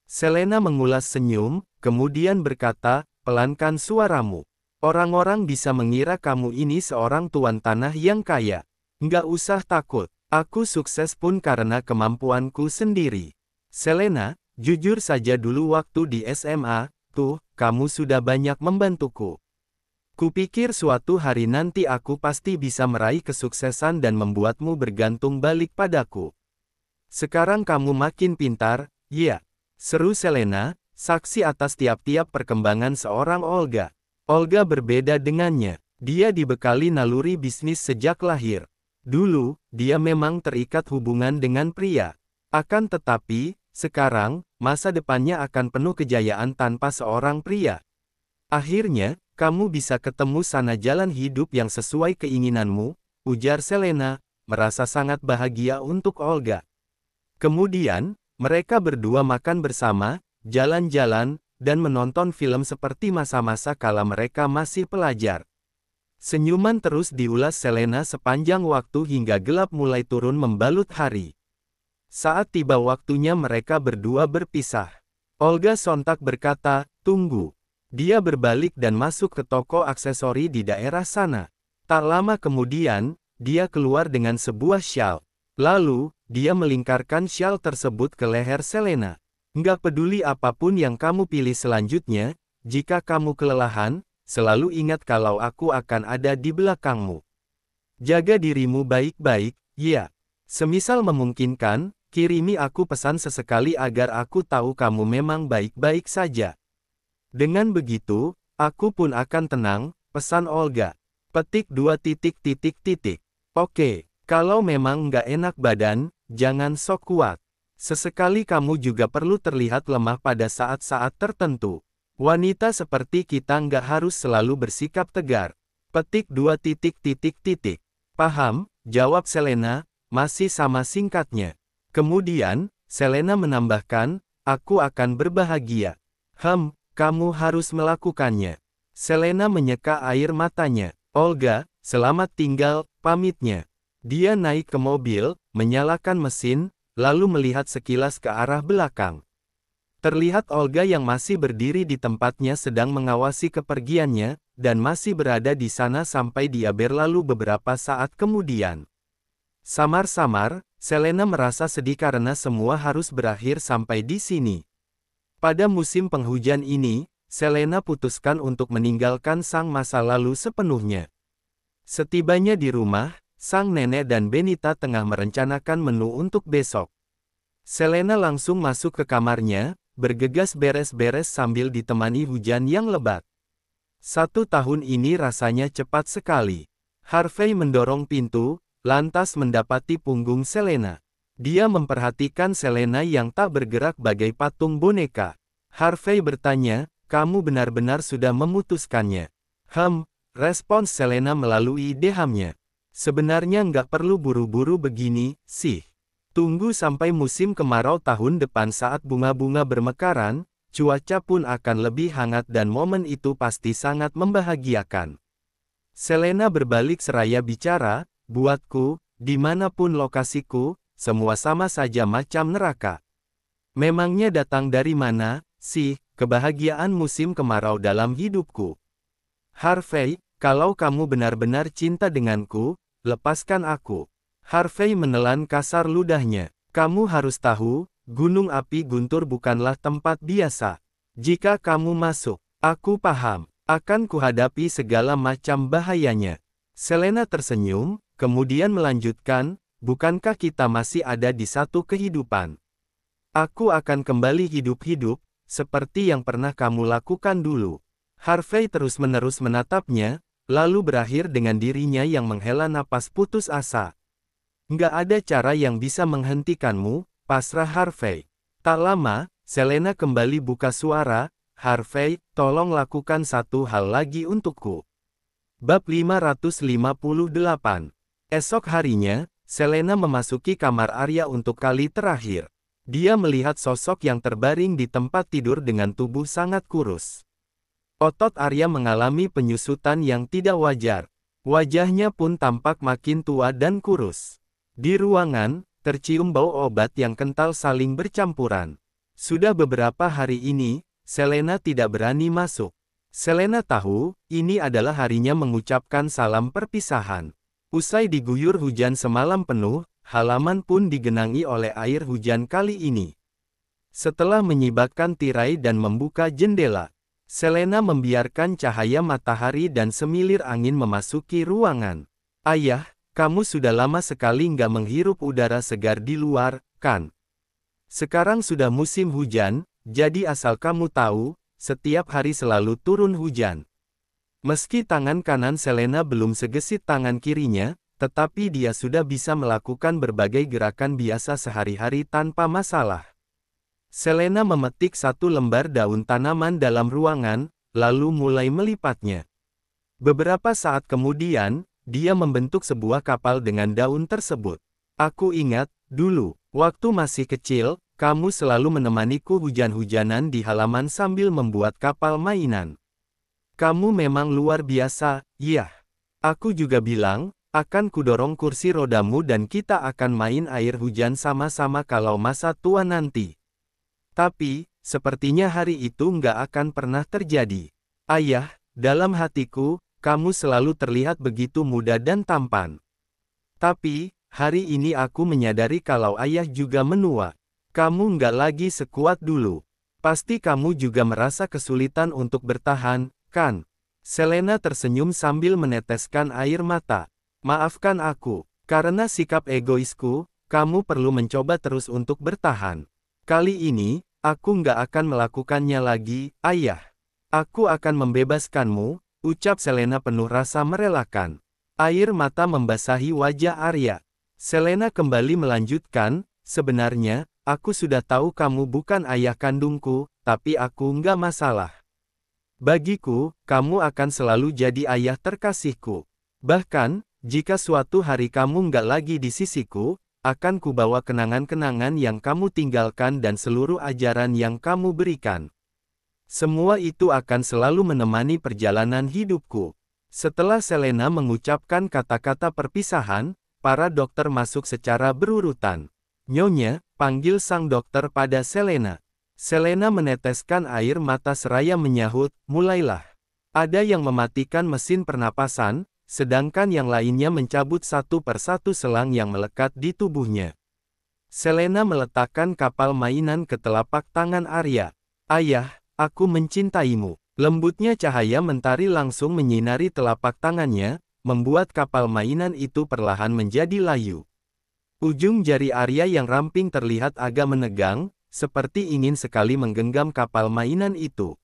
Selena mengulas senyum, kemudian berkata, pelankan suaramu. Orang-orang bisa mengira kamu ini seorang tuan tanah yang kaya. Nggak usah takut, aku sukses pun karena kemampuanku sendiri. Selena, jujur saja dulu waktu di SMA, waktu, kamu sudah banyak membantuku. Kupikir suatu hari nanti aku pasti bisa meraih kesuksesan dan membuatmu bergantung balik padaku. Sekarang kamu makin pintar, ya. Seru Selena, saksi atas tiap-tiap perkembangan seorang Olga. Olga berbeda dengannya. Dia dibekali naluri bisnis sejak lahir. Dulu, dia memang terikat hubungan dengan pria. Akan tetapi, sekarang, masa depannya akan penuh kejayaan tanpa seorang pria. Akhirnya, kamu bisa ketemu sana jalan hidup yang sesuai keinginanmu, ujar Selena, merasa sangat bahagia untuk Olga. Kemudian, mereka berdua makan bersama, jalan-jalan, dan menonton film seperti masa-masa kala mereka masih pelajar. Senyuman terus diulas Selena sepanjang waktu hingga gelap mulai turun membalut hari. Saat tiba waktunya mereka berdua berpisah. Olga sontak berkata, tunggu. Dia berbalik dan masuk ke toko aksesori di daerah sana. Tak lama kemudian, dia keluar dengan sebuah shawl. Lalu, dia melingkarkan shawl tersebut ke leher Selena. Nggak peduli apapun yang kamu pilih selanjutnya, jika kamu kelelahan, selalu ingat kalau aku akan ada di belakangmu. Jaga dirimu baik-baik, ya. Semisal memungkinkan, Kirimi aku pesan sesekali agar aku tahu kamu memang baik-baik saja. Dengan begitu, aku pun akan tenang, pesan Olga. Petik dua titik titik titik. Oke, kalau memang nggak enak badan, jangan sok kuat. Sesekali kamu juga perlu terlihat lemah pada saat-saat tertentu. Wanita seperti kita nggak harus selalu bersikap tegar. Petik dua titik titik titik. Paham? Jawab Selena, masih sama singkatnya. Kemudian, Selena menambahkan, aku akan berbahagia. Hem, kamu harus melakukannya. Selena menyeka air matanya. Olga, selamat tinggal, pamitnya. Dia naik ke mobil, menyalakan mesin, lalu melihat sekilas ke arah belakang. Terlihat Olga yang masih berdiri di tempatnya sedang mengawasi kepergiannya, dan masih berada di sana sampai dia berlalu beberapa saat kemudian. Samar-samar, Selena merasa sedih karena semua harus berakhir sampai di sini. Pada musim penghujan ini, Selena putuskan untuk meninggalkan sang masa lalu sepenuhnya. Setibanya di rumah, sang nenek dan Benita tengah merencanakan menu untuk besok. Selena langsung masuk ke kamarnya, bergegas beres-beres sambil ditemani hujan yang lebat. Satu tahun ini rasanya cepat sekali. Harvey mendorong pintu, lantas mendapati punggung Selena. Dia memperhatikan Selena yang tak bergerak bagai patung boneka. Harvey bertanya, kamu benar-benar sudah memutuskannya. Hem, respons Selena melalui dehamnya. Sebenarnya nggak perlu buru-buru begini, sih. Tunggu sampai musim kemarau tahun depan saat bunga-bunga bermekaran, cuaca pun akan lebih hangat dan momen itu pasti sangat membahagiakan. Selena berbalik seraya bicara, Buatku, dimanapun lokasiku, semua sama saja macam neraka. Memangnya datang dari mana, sih, kebahagiaan musim kemarau dalam hidupku? Harvey, kalau kamu benar-benar cinta denganku, lepaskan aku. Harvey menelan kasar ludahnya. Kamu harus tahu, gunung api guntur bukanlah tempat biasa. Jika kamu masuk, aku paham, akan kuhadapi segala macam bahayanya. Selena tersenyum, Kemudian melanjutkan, bukankah kita masih ada di satu kehidupan? Aku akan kembali hidup-hidup, seperti yang pernah kamu lakukan dulu. Harvey terus-menerus menatapnya, lalu berakhir dengan dirinya yang menghela napas putus asa. Nggak ada cara yang bisa menghentikanmu, pasrah Harvey. Tak lama, Selena kembali buka suara, Harvey, tolong lakukan satu hal lagi untukku. Bab 558 Esok harinya, Selena memasuki kamar Arya untuk kali terakhir. Dia melihat sosok yang terbaring di tempat tidur dengan tubuh sangat kurus. Otot Arya mengalami penyusutan yang tidak wajar. Wajahnya pun tampak makin tua dan kurus. Di ruangan, tercium bau obat yang kental saling bercampuran. Sudah beberapa hari ini, Selena tidak berani masuk. Selena tahu, ini adalah harinya mengucapkan salam perpisahan. Usai diguyur hujan semalam penuh, halaman pun digenangi oleh air hujan kali ini. Setelah menyibakkan tirai dan membuka jendela, Selena membiarkan cahaya matahari dan semilir angin memasuki ruangan. Ayah, kamu sudah lama sekali nggak menghirup udara segar di luar, kan? Sekarang sudah musim hujan, jadi asal kamu tahu, setiap hari selalu turun hujan. Meski tangan kanan Selena belum segesit tangan kirinya, tetapi dia sudah bisa melakukan berbagai gerakan biasa sehari-hari tanpa masalah. Selena memetik satu lembar daun tanaman dalam ruangan, lalu mulai melipatnya. Beberapa saat kemudian, dia membentuk sebuah kapal dengan daun tersebut. Aku ingat, dulu, waktu masih kecil, kamu selalu menemaniku hujan-hujanan di halaman sambil membuat kapal mainan. Kamu memang luar biasa, iya. Aku juga bilang, akan kudorong kursi rodamu dan kita akan main air hujan sama-sama kalau masa tua nanti. Tapi, sepertinya hari itu nggak akan pernah terjadi. Ayah, dalam hatiku, kamu selalu terlihat begitu muda dan tampan. Tapi, hari ini aku menyadari kalau ayah juga menua. Kamu nggak lagi sekuat dulu. Pasti kamu juga merasa kesulitan untuk bertahan, Kan. Selena tersenyum sambil meneteskan air mata. Maafkan aku, karena sikap egoisku, kamu perlu mencoba terus untuk bertahan. Kali ini, aku nggak akan melakukannya lagi, ayah. Aku akan membebaskanmu, ucap Selena penuh rasa merelakan. Air mata membasahi wajah Arya. Selena kembali melanjutkan, sebenarnya, aku sudah tahu kamu bukan ayah kandungku, tapi aku nggak masalah. Bagiku, kamu akan selalu jadi ayah terkasihku. Bahkan, jika suatu hari kamu nggak lagi di sisiku, akan kubawa kenangan-kenangan yang kamu tinggalkan dan seluruh ajaran yang kamu berikan. Semua itu akan selalu menemani perjalanan hidupku. Setelah Selena mengucapkan kata-kata perpisahan, para dokter masuk secara berurutan. Nyonya, panggil sang dokter pada Selena. Selena meneteskan air mata seraya menyahut, mulailah. Ada yang mematikan mesin pernapasan, sedangkan yang lainnya mencabut satu persatu selang yang melekat di tubuhnya. Selena meletakkan kapal mainan ke telapak tangan Arya. Ayah, aku mencintaimu. Lembutnya cahaya mentari langsung menyinari telapak tangannya, membuat kapal mainan itu perlahan menjadi layu. Ujung jari Arya yang ramping terlihat agak menegang, seperti ingin sekali menggenggam kapal mainan itu.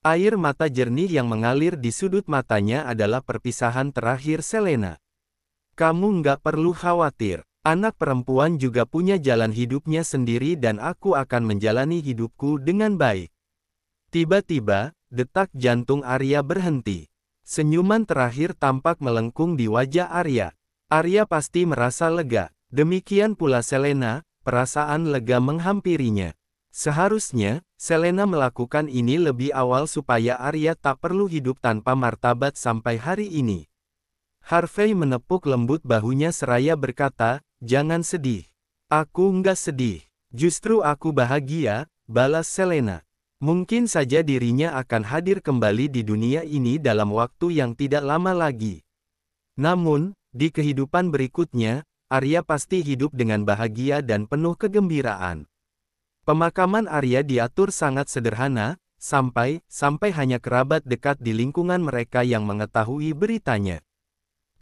Air mata jernih yang mengalir di sudut matanya adalah perpisahan terakhir Selena. Kamu nggak perlu khawatir, anak perempuan juga punya jalan hidupnya sendiri dan aku akan menjalani hidupku dengan baik. Tiba-tiba, detak jantung Arya berhenti. Senyuman terakhir tampak melengkung di wajah Arya. Arya pasti merasa lega. Demikian pula Selena, Perasaan lega menghampirinya. Seharusnya, Selena melakukan ini lebih awal supaya Arya tak perlu hidup tanpa martabat sampai hari ini. Harvey menepuk lembut bahunya seraya berkata, Jangan sedih. Aku nggak sedih. Justru aku bahagia, balas Selena. Mungkin saja dirinya akan hadir kembali di dunia ini dalam waktu yang tidak lama lagi. Namun, di kehidupan berikutnya, Arya pasti hidup dengan bahagia dan penuh kegembiraan. Pemakaman Arya diatur sangat sederhana, sampai, sampai hanya kerabat dekat di lingkungan mereka yang mengetahui beritanya.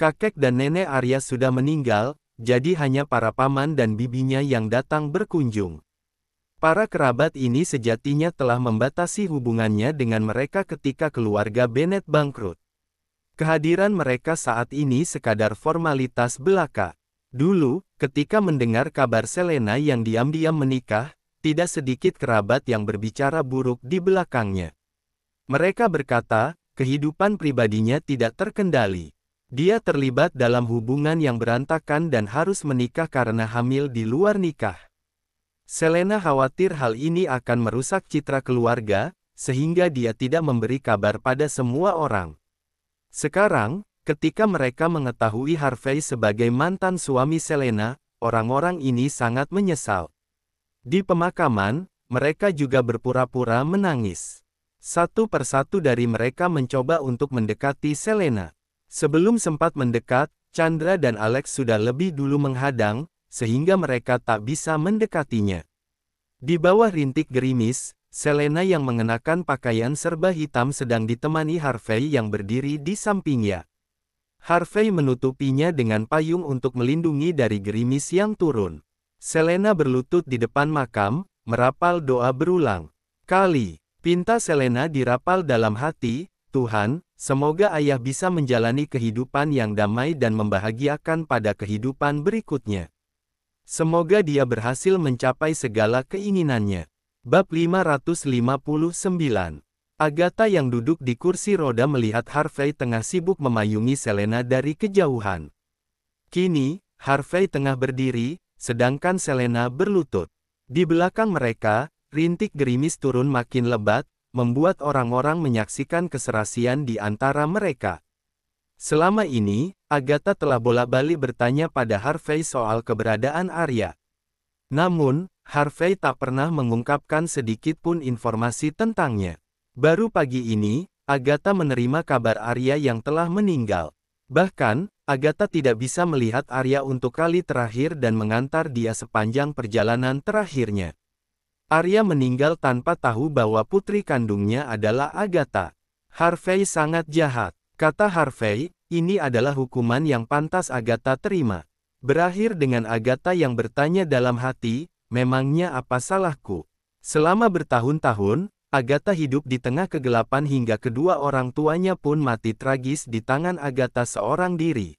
Kakek dan nenek Arya sudah meninggal, jadi hanya para paman dan bibinya yang datang berkunjung. Para kerabat ini sejatinya telah membatasi hubungannya dengan mereka ketika keluarga Bennett bangkrut. Kehadiran mereka saat ini sekadar formalitas belaka. Dulu, ketika mendengar kabar Selena yang diam-diam menikah, tidak sedikit kerabat yang berbicara buruk di belakangnya. Mereka berkata, kehidupan pribadinya tidak terkendali. Dia terlibat dalam hubungan yang berantakan dan harus menikah karena hamil di luar nikah. Selena khawatir hal ini akan merusak citra keluarga, sehingga dia tidak memberi kabar pada semua orang. Sekarang, Ketika mereka mengetahui Harvey sebagai mantan suami Selena, orang-orang ini sangat menyesal. Di pemakaman, mereka juga berpura-pura menangis. Satu persatu dari mereka mencoba untuk mendekati Selena. Sebelum sempat mendekat, Chandra dan Alex sudah lebih dulu menghadang, sehingga mereka tak bisa mendekatinya. Di bawah rintik gerimis, Selena yang mengenakan pakaian serba hitam sedang ditemani Harvey yang berdiri di sampingnya. Harvey menutupinya dengan payung untuk melindungi dari gerimis yang turun. Selena berlutut di depan makam, merapal doa berulang. Kali, pinta Selena dirapal dalam hati, Tuhan, semoga ayah bisa menjalani kehidupan yang damai dan membahagiakan pada kehidupan berikutnya. Semoga dia berhasil mencapai segala keinginannya. Bab 559 Agatha yang duduk di kursi roda melihat Harvey tengah sibuk memayungi Selena dari kejauhan. Kini, Harvey tengah berdiri, sedangkan Selena berlutut. Di belakang mereka, rintik gerimis turun makin lebat, membuat orang-orang menyaksikan keserasian di antara mereka. Selama ini, Agatha telah bolak-balik bertanya pada Harvey soal keberadaan Arya. Namun, Harvey tak pernah mengungkapkan sedikit pun informasi tentangnya. Baru pagi ini, Agatha menerima kabar Arya yang telah meninggal. Bahkan, Agatha tidak bisa melihat Arya untuk kali terakhir dan mengantar dia sepanjang perjalanan terakhirnya. Arya meninggal tanpa tahu bahwa putri kandungnya adalah Agatha. Harvey sangat jahat. Kata Harvey, ini adalah hukuman yang pantas Agatha terima. Berakhir dengan Agatha yang bertanya dalam hati, memangnya apa salahku? Selama bertahun-tahun, Agatha hidup di tengah kegelapan hingga kedua orang tuanya pun mati tragis di tangan Agatha seorang diri.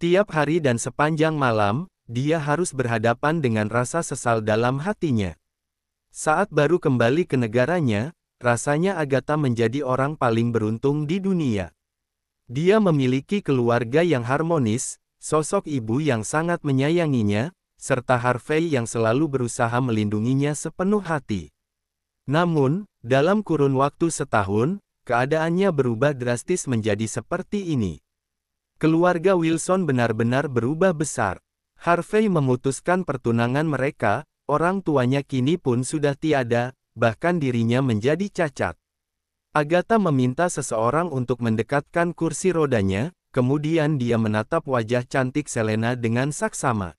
Tiap hari dan sepanjang malam, dia harus berhadapan dengan rasa sesal dalam hatinya. Saat baru kembali ke negaranya, rasanya Agatha menjadi orang paling beruntung di dunia. Dia memiliki keluarga yang harmonis, sosok ibu yang sangat menyayanginya, serta Harvey yang selalu berusaha melindunginya sepenuh hati. Namun, dalam kurun waktu setahun, keadaannya berubah drastis menjadi seperti ini. Keluarga Wilson benar-benar berubah besar. Harvey memutuskan pertunangan mereka, orang tuanya kini pun sudah tiada, bahkan dirinya menjadi cacat. Agatha meminta seseorang untuk mendekatkan kursi rodanya, kemudian dia menatap wajah cantik Selena dengan saksama.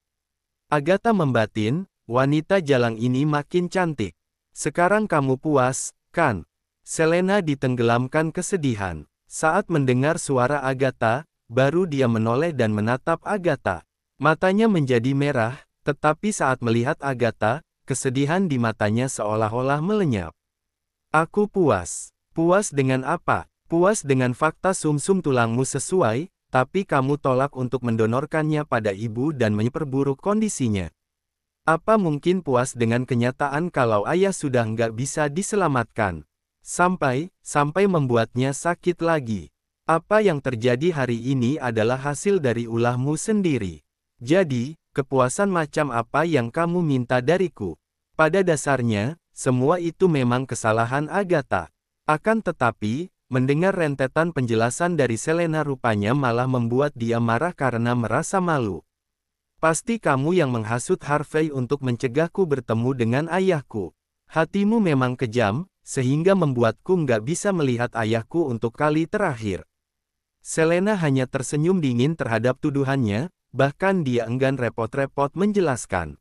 Agatha membatin, wanita jalang ini makin cantik. Sekarang kamu puas, kan? Selena ditenggelamkan kesedihan. Saat mendengar suara Agatha, baru dia menoleh dan menatap Agatha. Matanya menjadi merah, tetapi saat melihat Agatha, kesedihan di matanya seolah-olah melenyap. Aku puas. Puas dengan apa? Puas dengan fakta sumsum -sum tulangmu sesuai, tapi kamu tolak untuk mendonorkannya pada ibu dan menyeperburuk kondisinya. Apa mungkin puas dengan kenyataan kalau ayah sudah nggak bisa diselamatkan? Sampai, sampai membuatnya sakit lagi. Apa yang terjadi hari ini adalah hasil dari ulahmu sendiri. Jadi, kepuasan macam apa yang kamu minta dariku? Pada dasarnya, semua itu memang kesalahan Agatha. Akan tetapi, mendengar rentetan penjelasan dari Selena rupanya malah membuat dia marah karena merasa malu. Pasti kamu yang menghasut Harvey untuk mencegahku bertemu dengan ayahku. Hatimu memang kejam, sehingga membuatku nggak bisa melihat ayahku untuk kali terakhir. Selena hanya tersenyum dingin terhadap tuduhannya, bahkan dia enggan repot-repot menjelaskan.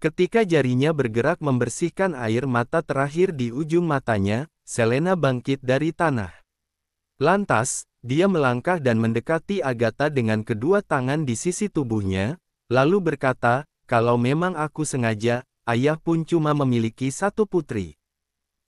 Ketika jarinya bergerak membersihkan air mata terakhir di ujung matanya, Selena bangkit dari tanah. Lantas, dia melangkah dan mendekati Agatha dengan kedua tangan di sisi tubuhnya, Lalu berkata, kalau memang aku sengaja, ayah pun cuma memiliki satu putri.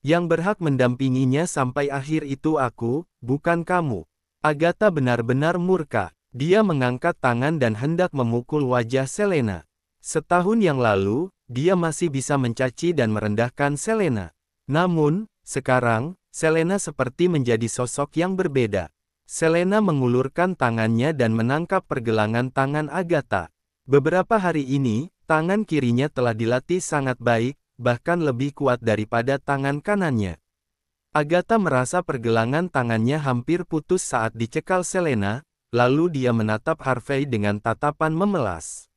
Yang berhak mendampinginya sampai akhir itu aku, bukan kamu. Agatha benar-benar murka. Dia mengangkat tangan dan hendak memukul wajah Selena. Setahun yang lalu, dia masih bisa mencaci dan merendahkan Selena. Namun, sekarang, Selena seperti menjadi sosok yang berbeda. Selena mengulurkan tangannya dan menangkap pergelangan tangan Agatha. Beberapa hari ini, tangan kirinya telah dilatih sangat baik, bahkan lebih kuat daripada tangan kanannya. Agatha merasa pergelangan tangannya hampir putus saat dicekal Selena, lalu dia menatap Harvey dengan tatapan memelas.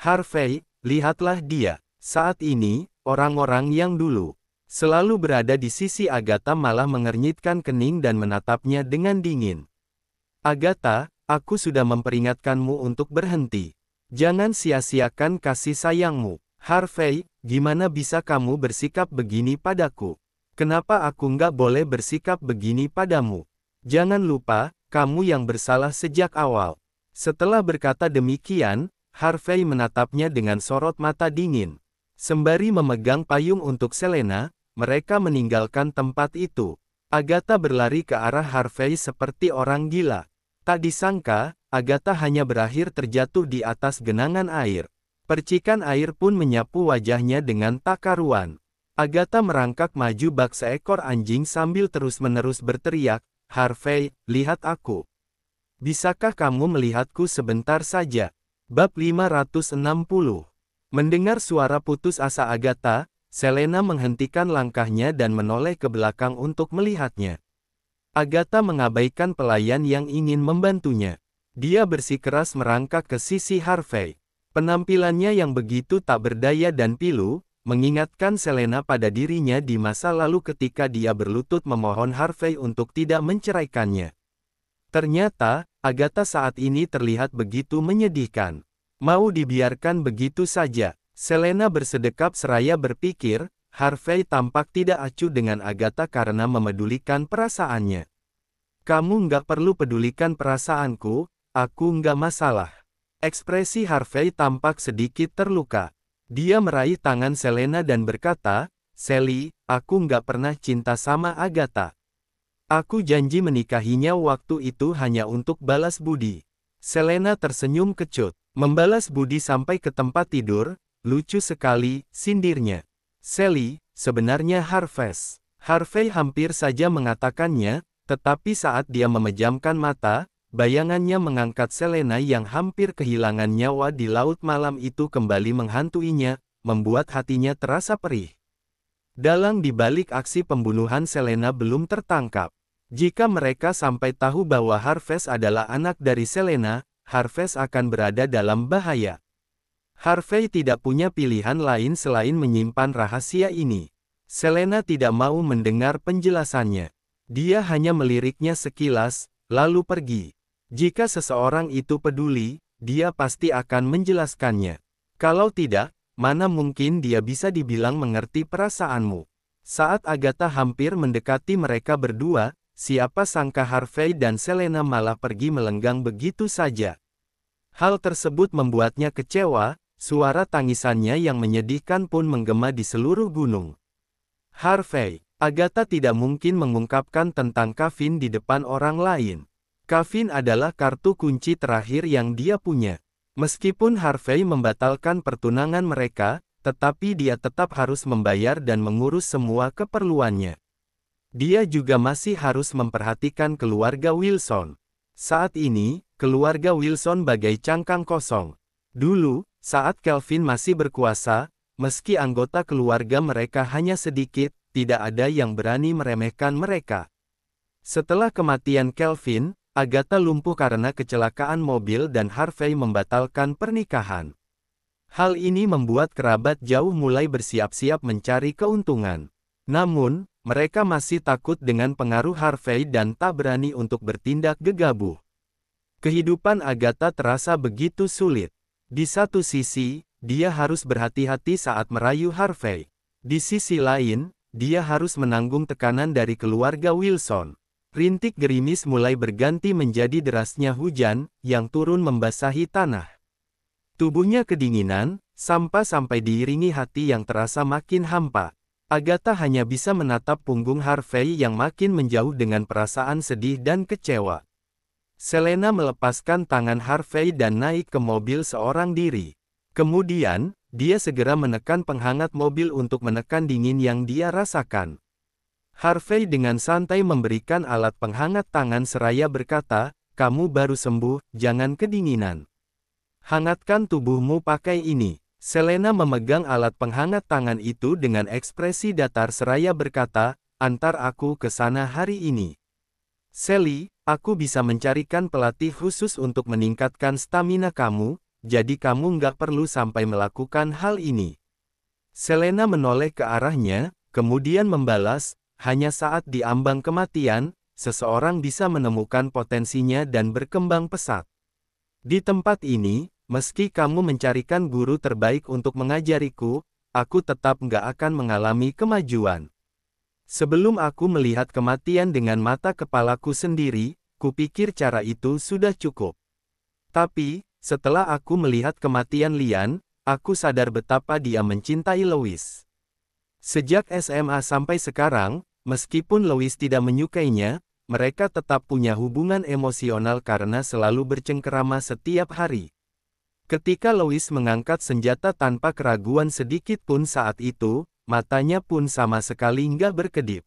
Harvey, lihatlah dia. Saat ini, orang-orang yang dulu selalu berada di sisi Agatha malah mengernyitkan kening dan menatapnya dengan dingin. Agatha, aku sudah memperingatkanmu untuk berhenti. Jangan sia-siakan kasih sayangmu. Harvey, gimana bisa kamu bersikap begini padaku? Kenapa aku nggak boleh bersikap begini padamu? Jangan lupa, kamu yang bersalah sejak awal. Setelah berkata demikian, Harvey menatapnya dengan sorot mata dingin. Sembari memegang payung untuk Selena, mereka meninggalkan tempat itu. Agatha berlari ke arah Harvey seperti orang gila. Tak disangka, Agatha hanya berakhir terjatuh di atas genangan air. Percikan air pun menyapu wajahnya dengan takaruan. Agatha merangkak maju bak seekor anjing sambil terus-menerus berteriak, Harvey, lihat aku. Bisakah kamu melihatku sebentar saja? Bab 560 Mendengar suara putus asa Agatha, Selena menghentikan langkahnya dan menoleh ke belakang untuk melihatnya. Agatha mengabaikan pelayan yang ingin membantunya. Dia bersikeras merangkak ke sisi Harvey. Penampilannya yang begitu tak berdaya dan pilu, mengingatkan Selena pada dirinya di masa lalu ketika dia berlutut memohon Harvey untuk tidak menceraikannya. Ternyata, Agatha saat ini terlihat begitu menyedihkan. Mau dibiarkan begitu saja, Selena bersedekap seraya berpikir, Harvey tampak tidak acuh dengan Agatha karena memedulikan perasaannya. Kamu nggak perlu pedulikan perasaanku, Aku nggak masalah. Ekspresi Harvey tampak sedikit terluka. Dia meraih tangan Selena dan berkata, Sally, aku nggak pernah cinta sama Agatha. Aku janji menikahinya waktu itu hanya untuk balas budi. Selena tersenyum kecut, membalas budi sampai ke tempat tidur, lucu sekali, sindirnya. Sally, sebenarnya Harvey. Harvey hampir saja mengatakannya, tetapi saat dia memejamkan mata, Bayangannya mengangkat Selena yang hampir kehilangan nyawa di laut malam itu kembali menghantuinya, membuat hatinya terasa perih. Dalang di balik aksi pembunuhan Selena belum tertangkap. Jika mereka sampai tahu bahwa Harvest adalah anak dari Selena, Harvest akan berada dalam bahaya. Harvey tidak punya pilihan lain selain menyimpan rahasia ini. Selena tidak mau mendengar penjelasannya. Dia hanya meliriknya sekilas, lalu pergi. Jika seseorang itu peduli, dia pasti akan menjelaskannya. Kalau tidak, mana mungkin dia bisa dibilang mengerti perasaanmu. Saat Agatha hampir mendekati mereka berdua, siapa sangka Harvey dan Selena malah pergi melenggang begitu saja. Hal tersebut membuatnya kecewa, suara tangisannya yang menyedihkan pun menggema di seluruh gunung. Harvey, Agatha tidak mungkin mengungkapkan tentang Kavin di depan orang lain. Kavin adalah kartu kunci terakhir yang dia punya. Meskipun Harvey membatalkan pertunangan mereka, tetapi dia tetap harus membayar dan mengurus semua keperluannya. Dia juga masih harus memperhatikan keluarga Wilson. Saat ini, keluarga Wilson bagai cangkang kosong. Dulu, saat Kelvin masih berkuasa, meski anggota keluarga mereka hanya sedikit, tidak ada yang berani meremehkan mereka. Setelah kematian Kelvin, Agatha lumpuh karena kecelakaan mobil dan Harvey membatalkan pernikahan. Hal ini membuat kerabat jauh mulai bersiap-siap mencari keuntungan. Namun, mereka masih takut dengan pengaruh Harvey dan tak berani untuk bertindak gegabah. Kehidupan Agatha terasa begitu sulit. Di satu sisi, dia harus berhati-hati saat merayu Harvey. Di sisi lain, dia harus menanggung tekanan dari keluarga Wilson. Rintik gerimis mulai berganti menjadi derasnya hujan, yang turun membasahi tanah. Tubuhnya kedinginan, sampah-sampai diiringi hati yang terasa makin hampa. Agatha hanya bisa menatap punggung Harvey yang makin menjauh dengan perasaan sedih dan kecewa. Selena melepaskan tangan Harvey dan naik ke mobil seorang diri. Kemudian, dia segera menekan penghangat mobil untuk menekan dingin yang dia rasakan. Harvey dengan santai memberikan alat penghangat tangan seraya berkata, kamu baru sembuh, jangan kedinginan. Hangatkan tubuhmu pakai ini. Selena memegang alat penghangat tangan itu dengan ekspresi datar seraya berkata, antar aku ke sana hari ini. Sally, aku bisa mencarikan pelatih khusus untuk meningkatkan stamina kamu, jadi kamu nggak perlu sampai melakukan hal ini. Selena menoleh ke arahnya, kemudian membalas, hanya saat diambang kematian, seseorang bisa menemukan potensinya dan berkembang pesat. Di tempat ini, meski kamu mencarikan guru terbaik untuk mengajariku, aku tetap nggak akan mengalami kemajuan. Sebelum aku melihat kematian dengan mata kepalaku sendiri, kupikir cara itu sudah cukup. Tapi, setelah aku melihat kematian Lian, aku sadar betapa dia mencintai Louis. Sejak SMA sampai sekarang, meskipun Louis tidak menyukainya, mereka tetap punya hubungan emosional karena selalu bercengkerama setiap hari. Ketika Louis mengangkat senjata tanpa keraguan sedikit pun saat itu, matanya pun sama sekali nggak berkedip.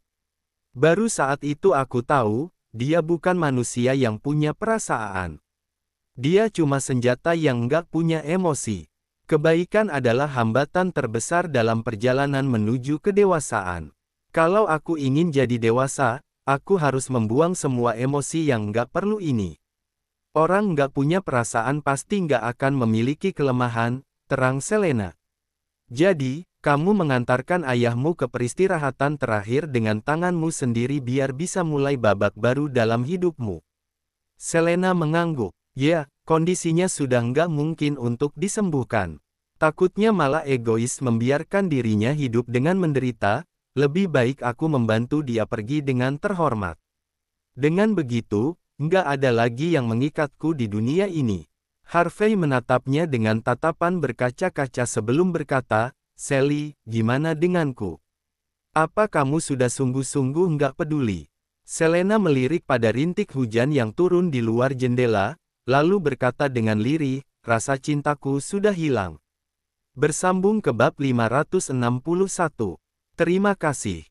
Baru saat itu aku tahu, dia bukan manusia yang punya perasaan. Dia cuma senjata yang nggak punya emosi. Kebaikan adalah hambatan terbesar dalam perjalanan menuju kedewasaan. Kalau aku ingin jadi dewasa, aku harus membuang semua emosi yang nggak perlu ini. Orang nggak punya perasaan pasti nggak akan memiliki kelemahan, terang Selena. Jadi, kamu mengantarkan ayahmu ke peristirahatan terakhir dengan tanganmu sendiri biar bisa mulai babak baru dalam hidupmu. Selena mengangguk. Ya, kondisinya sudah nggak mungkin untuk disembuhkan. Takutnya malah egois membiarkan dirinya hidup dengan menderita, lebih baik aku membantu dia pergi dengan terhormat. Dengan begitu, nggak ada lagi yang mengikatku di dunia ini. Harvey menatapnya dengan tatapan berkaca-kaca sebelum berkata, Sally, gimana denganku? Apa kamu sudah sungguh-sungguh nggak peduli? Selena melirik pada rintik hujan yang turun di luar jendela, lalu berkata dengan lirih, rasa cintaku sudah hilang. Bersambung ke bab 561. Terima kasih.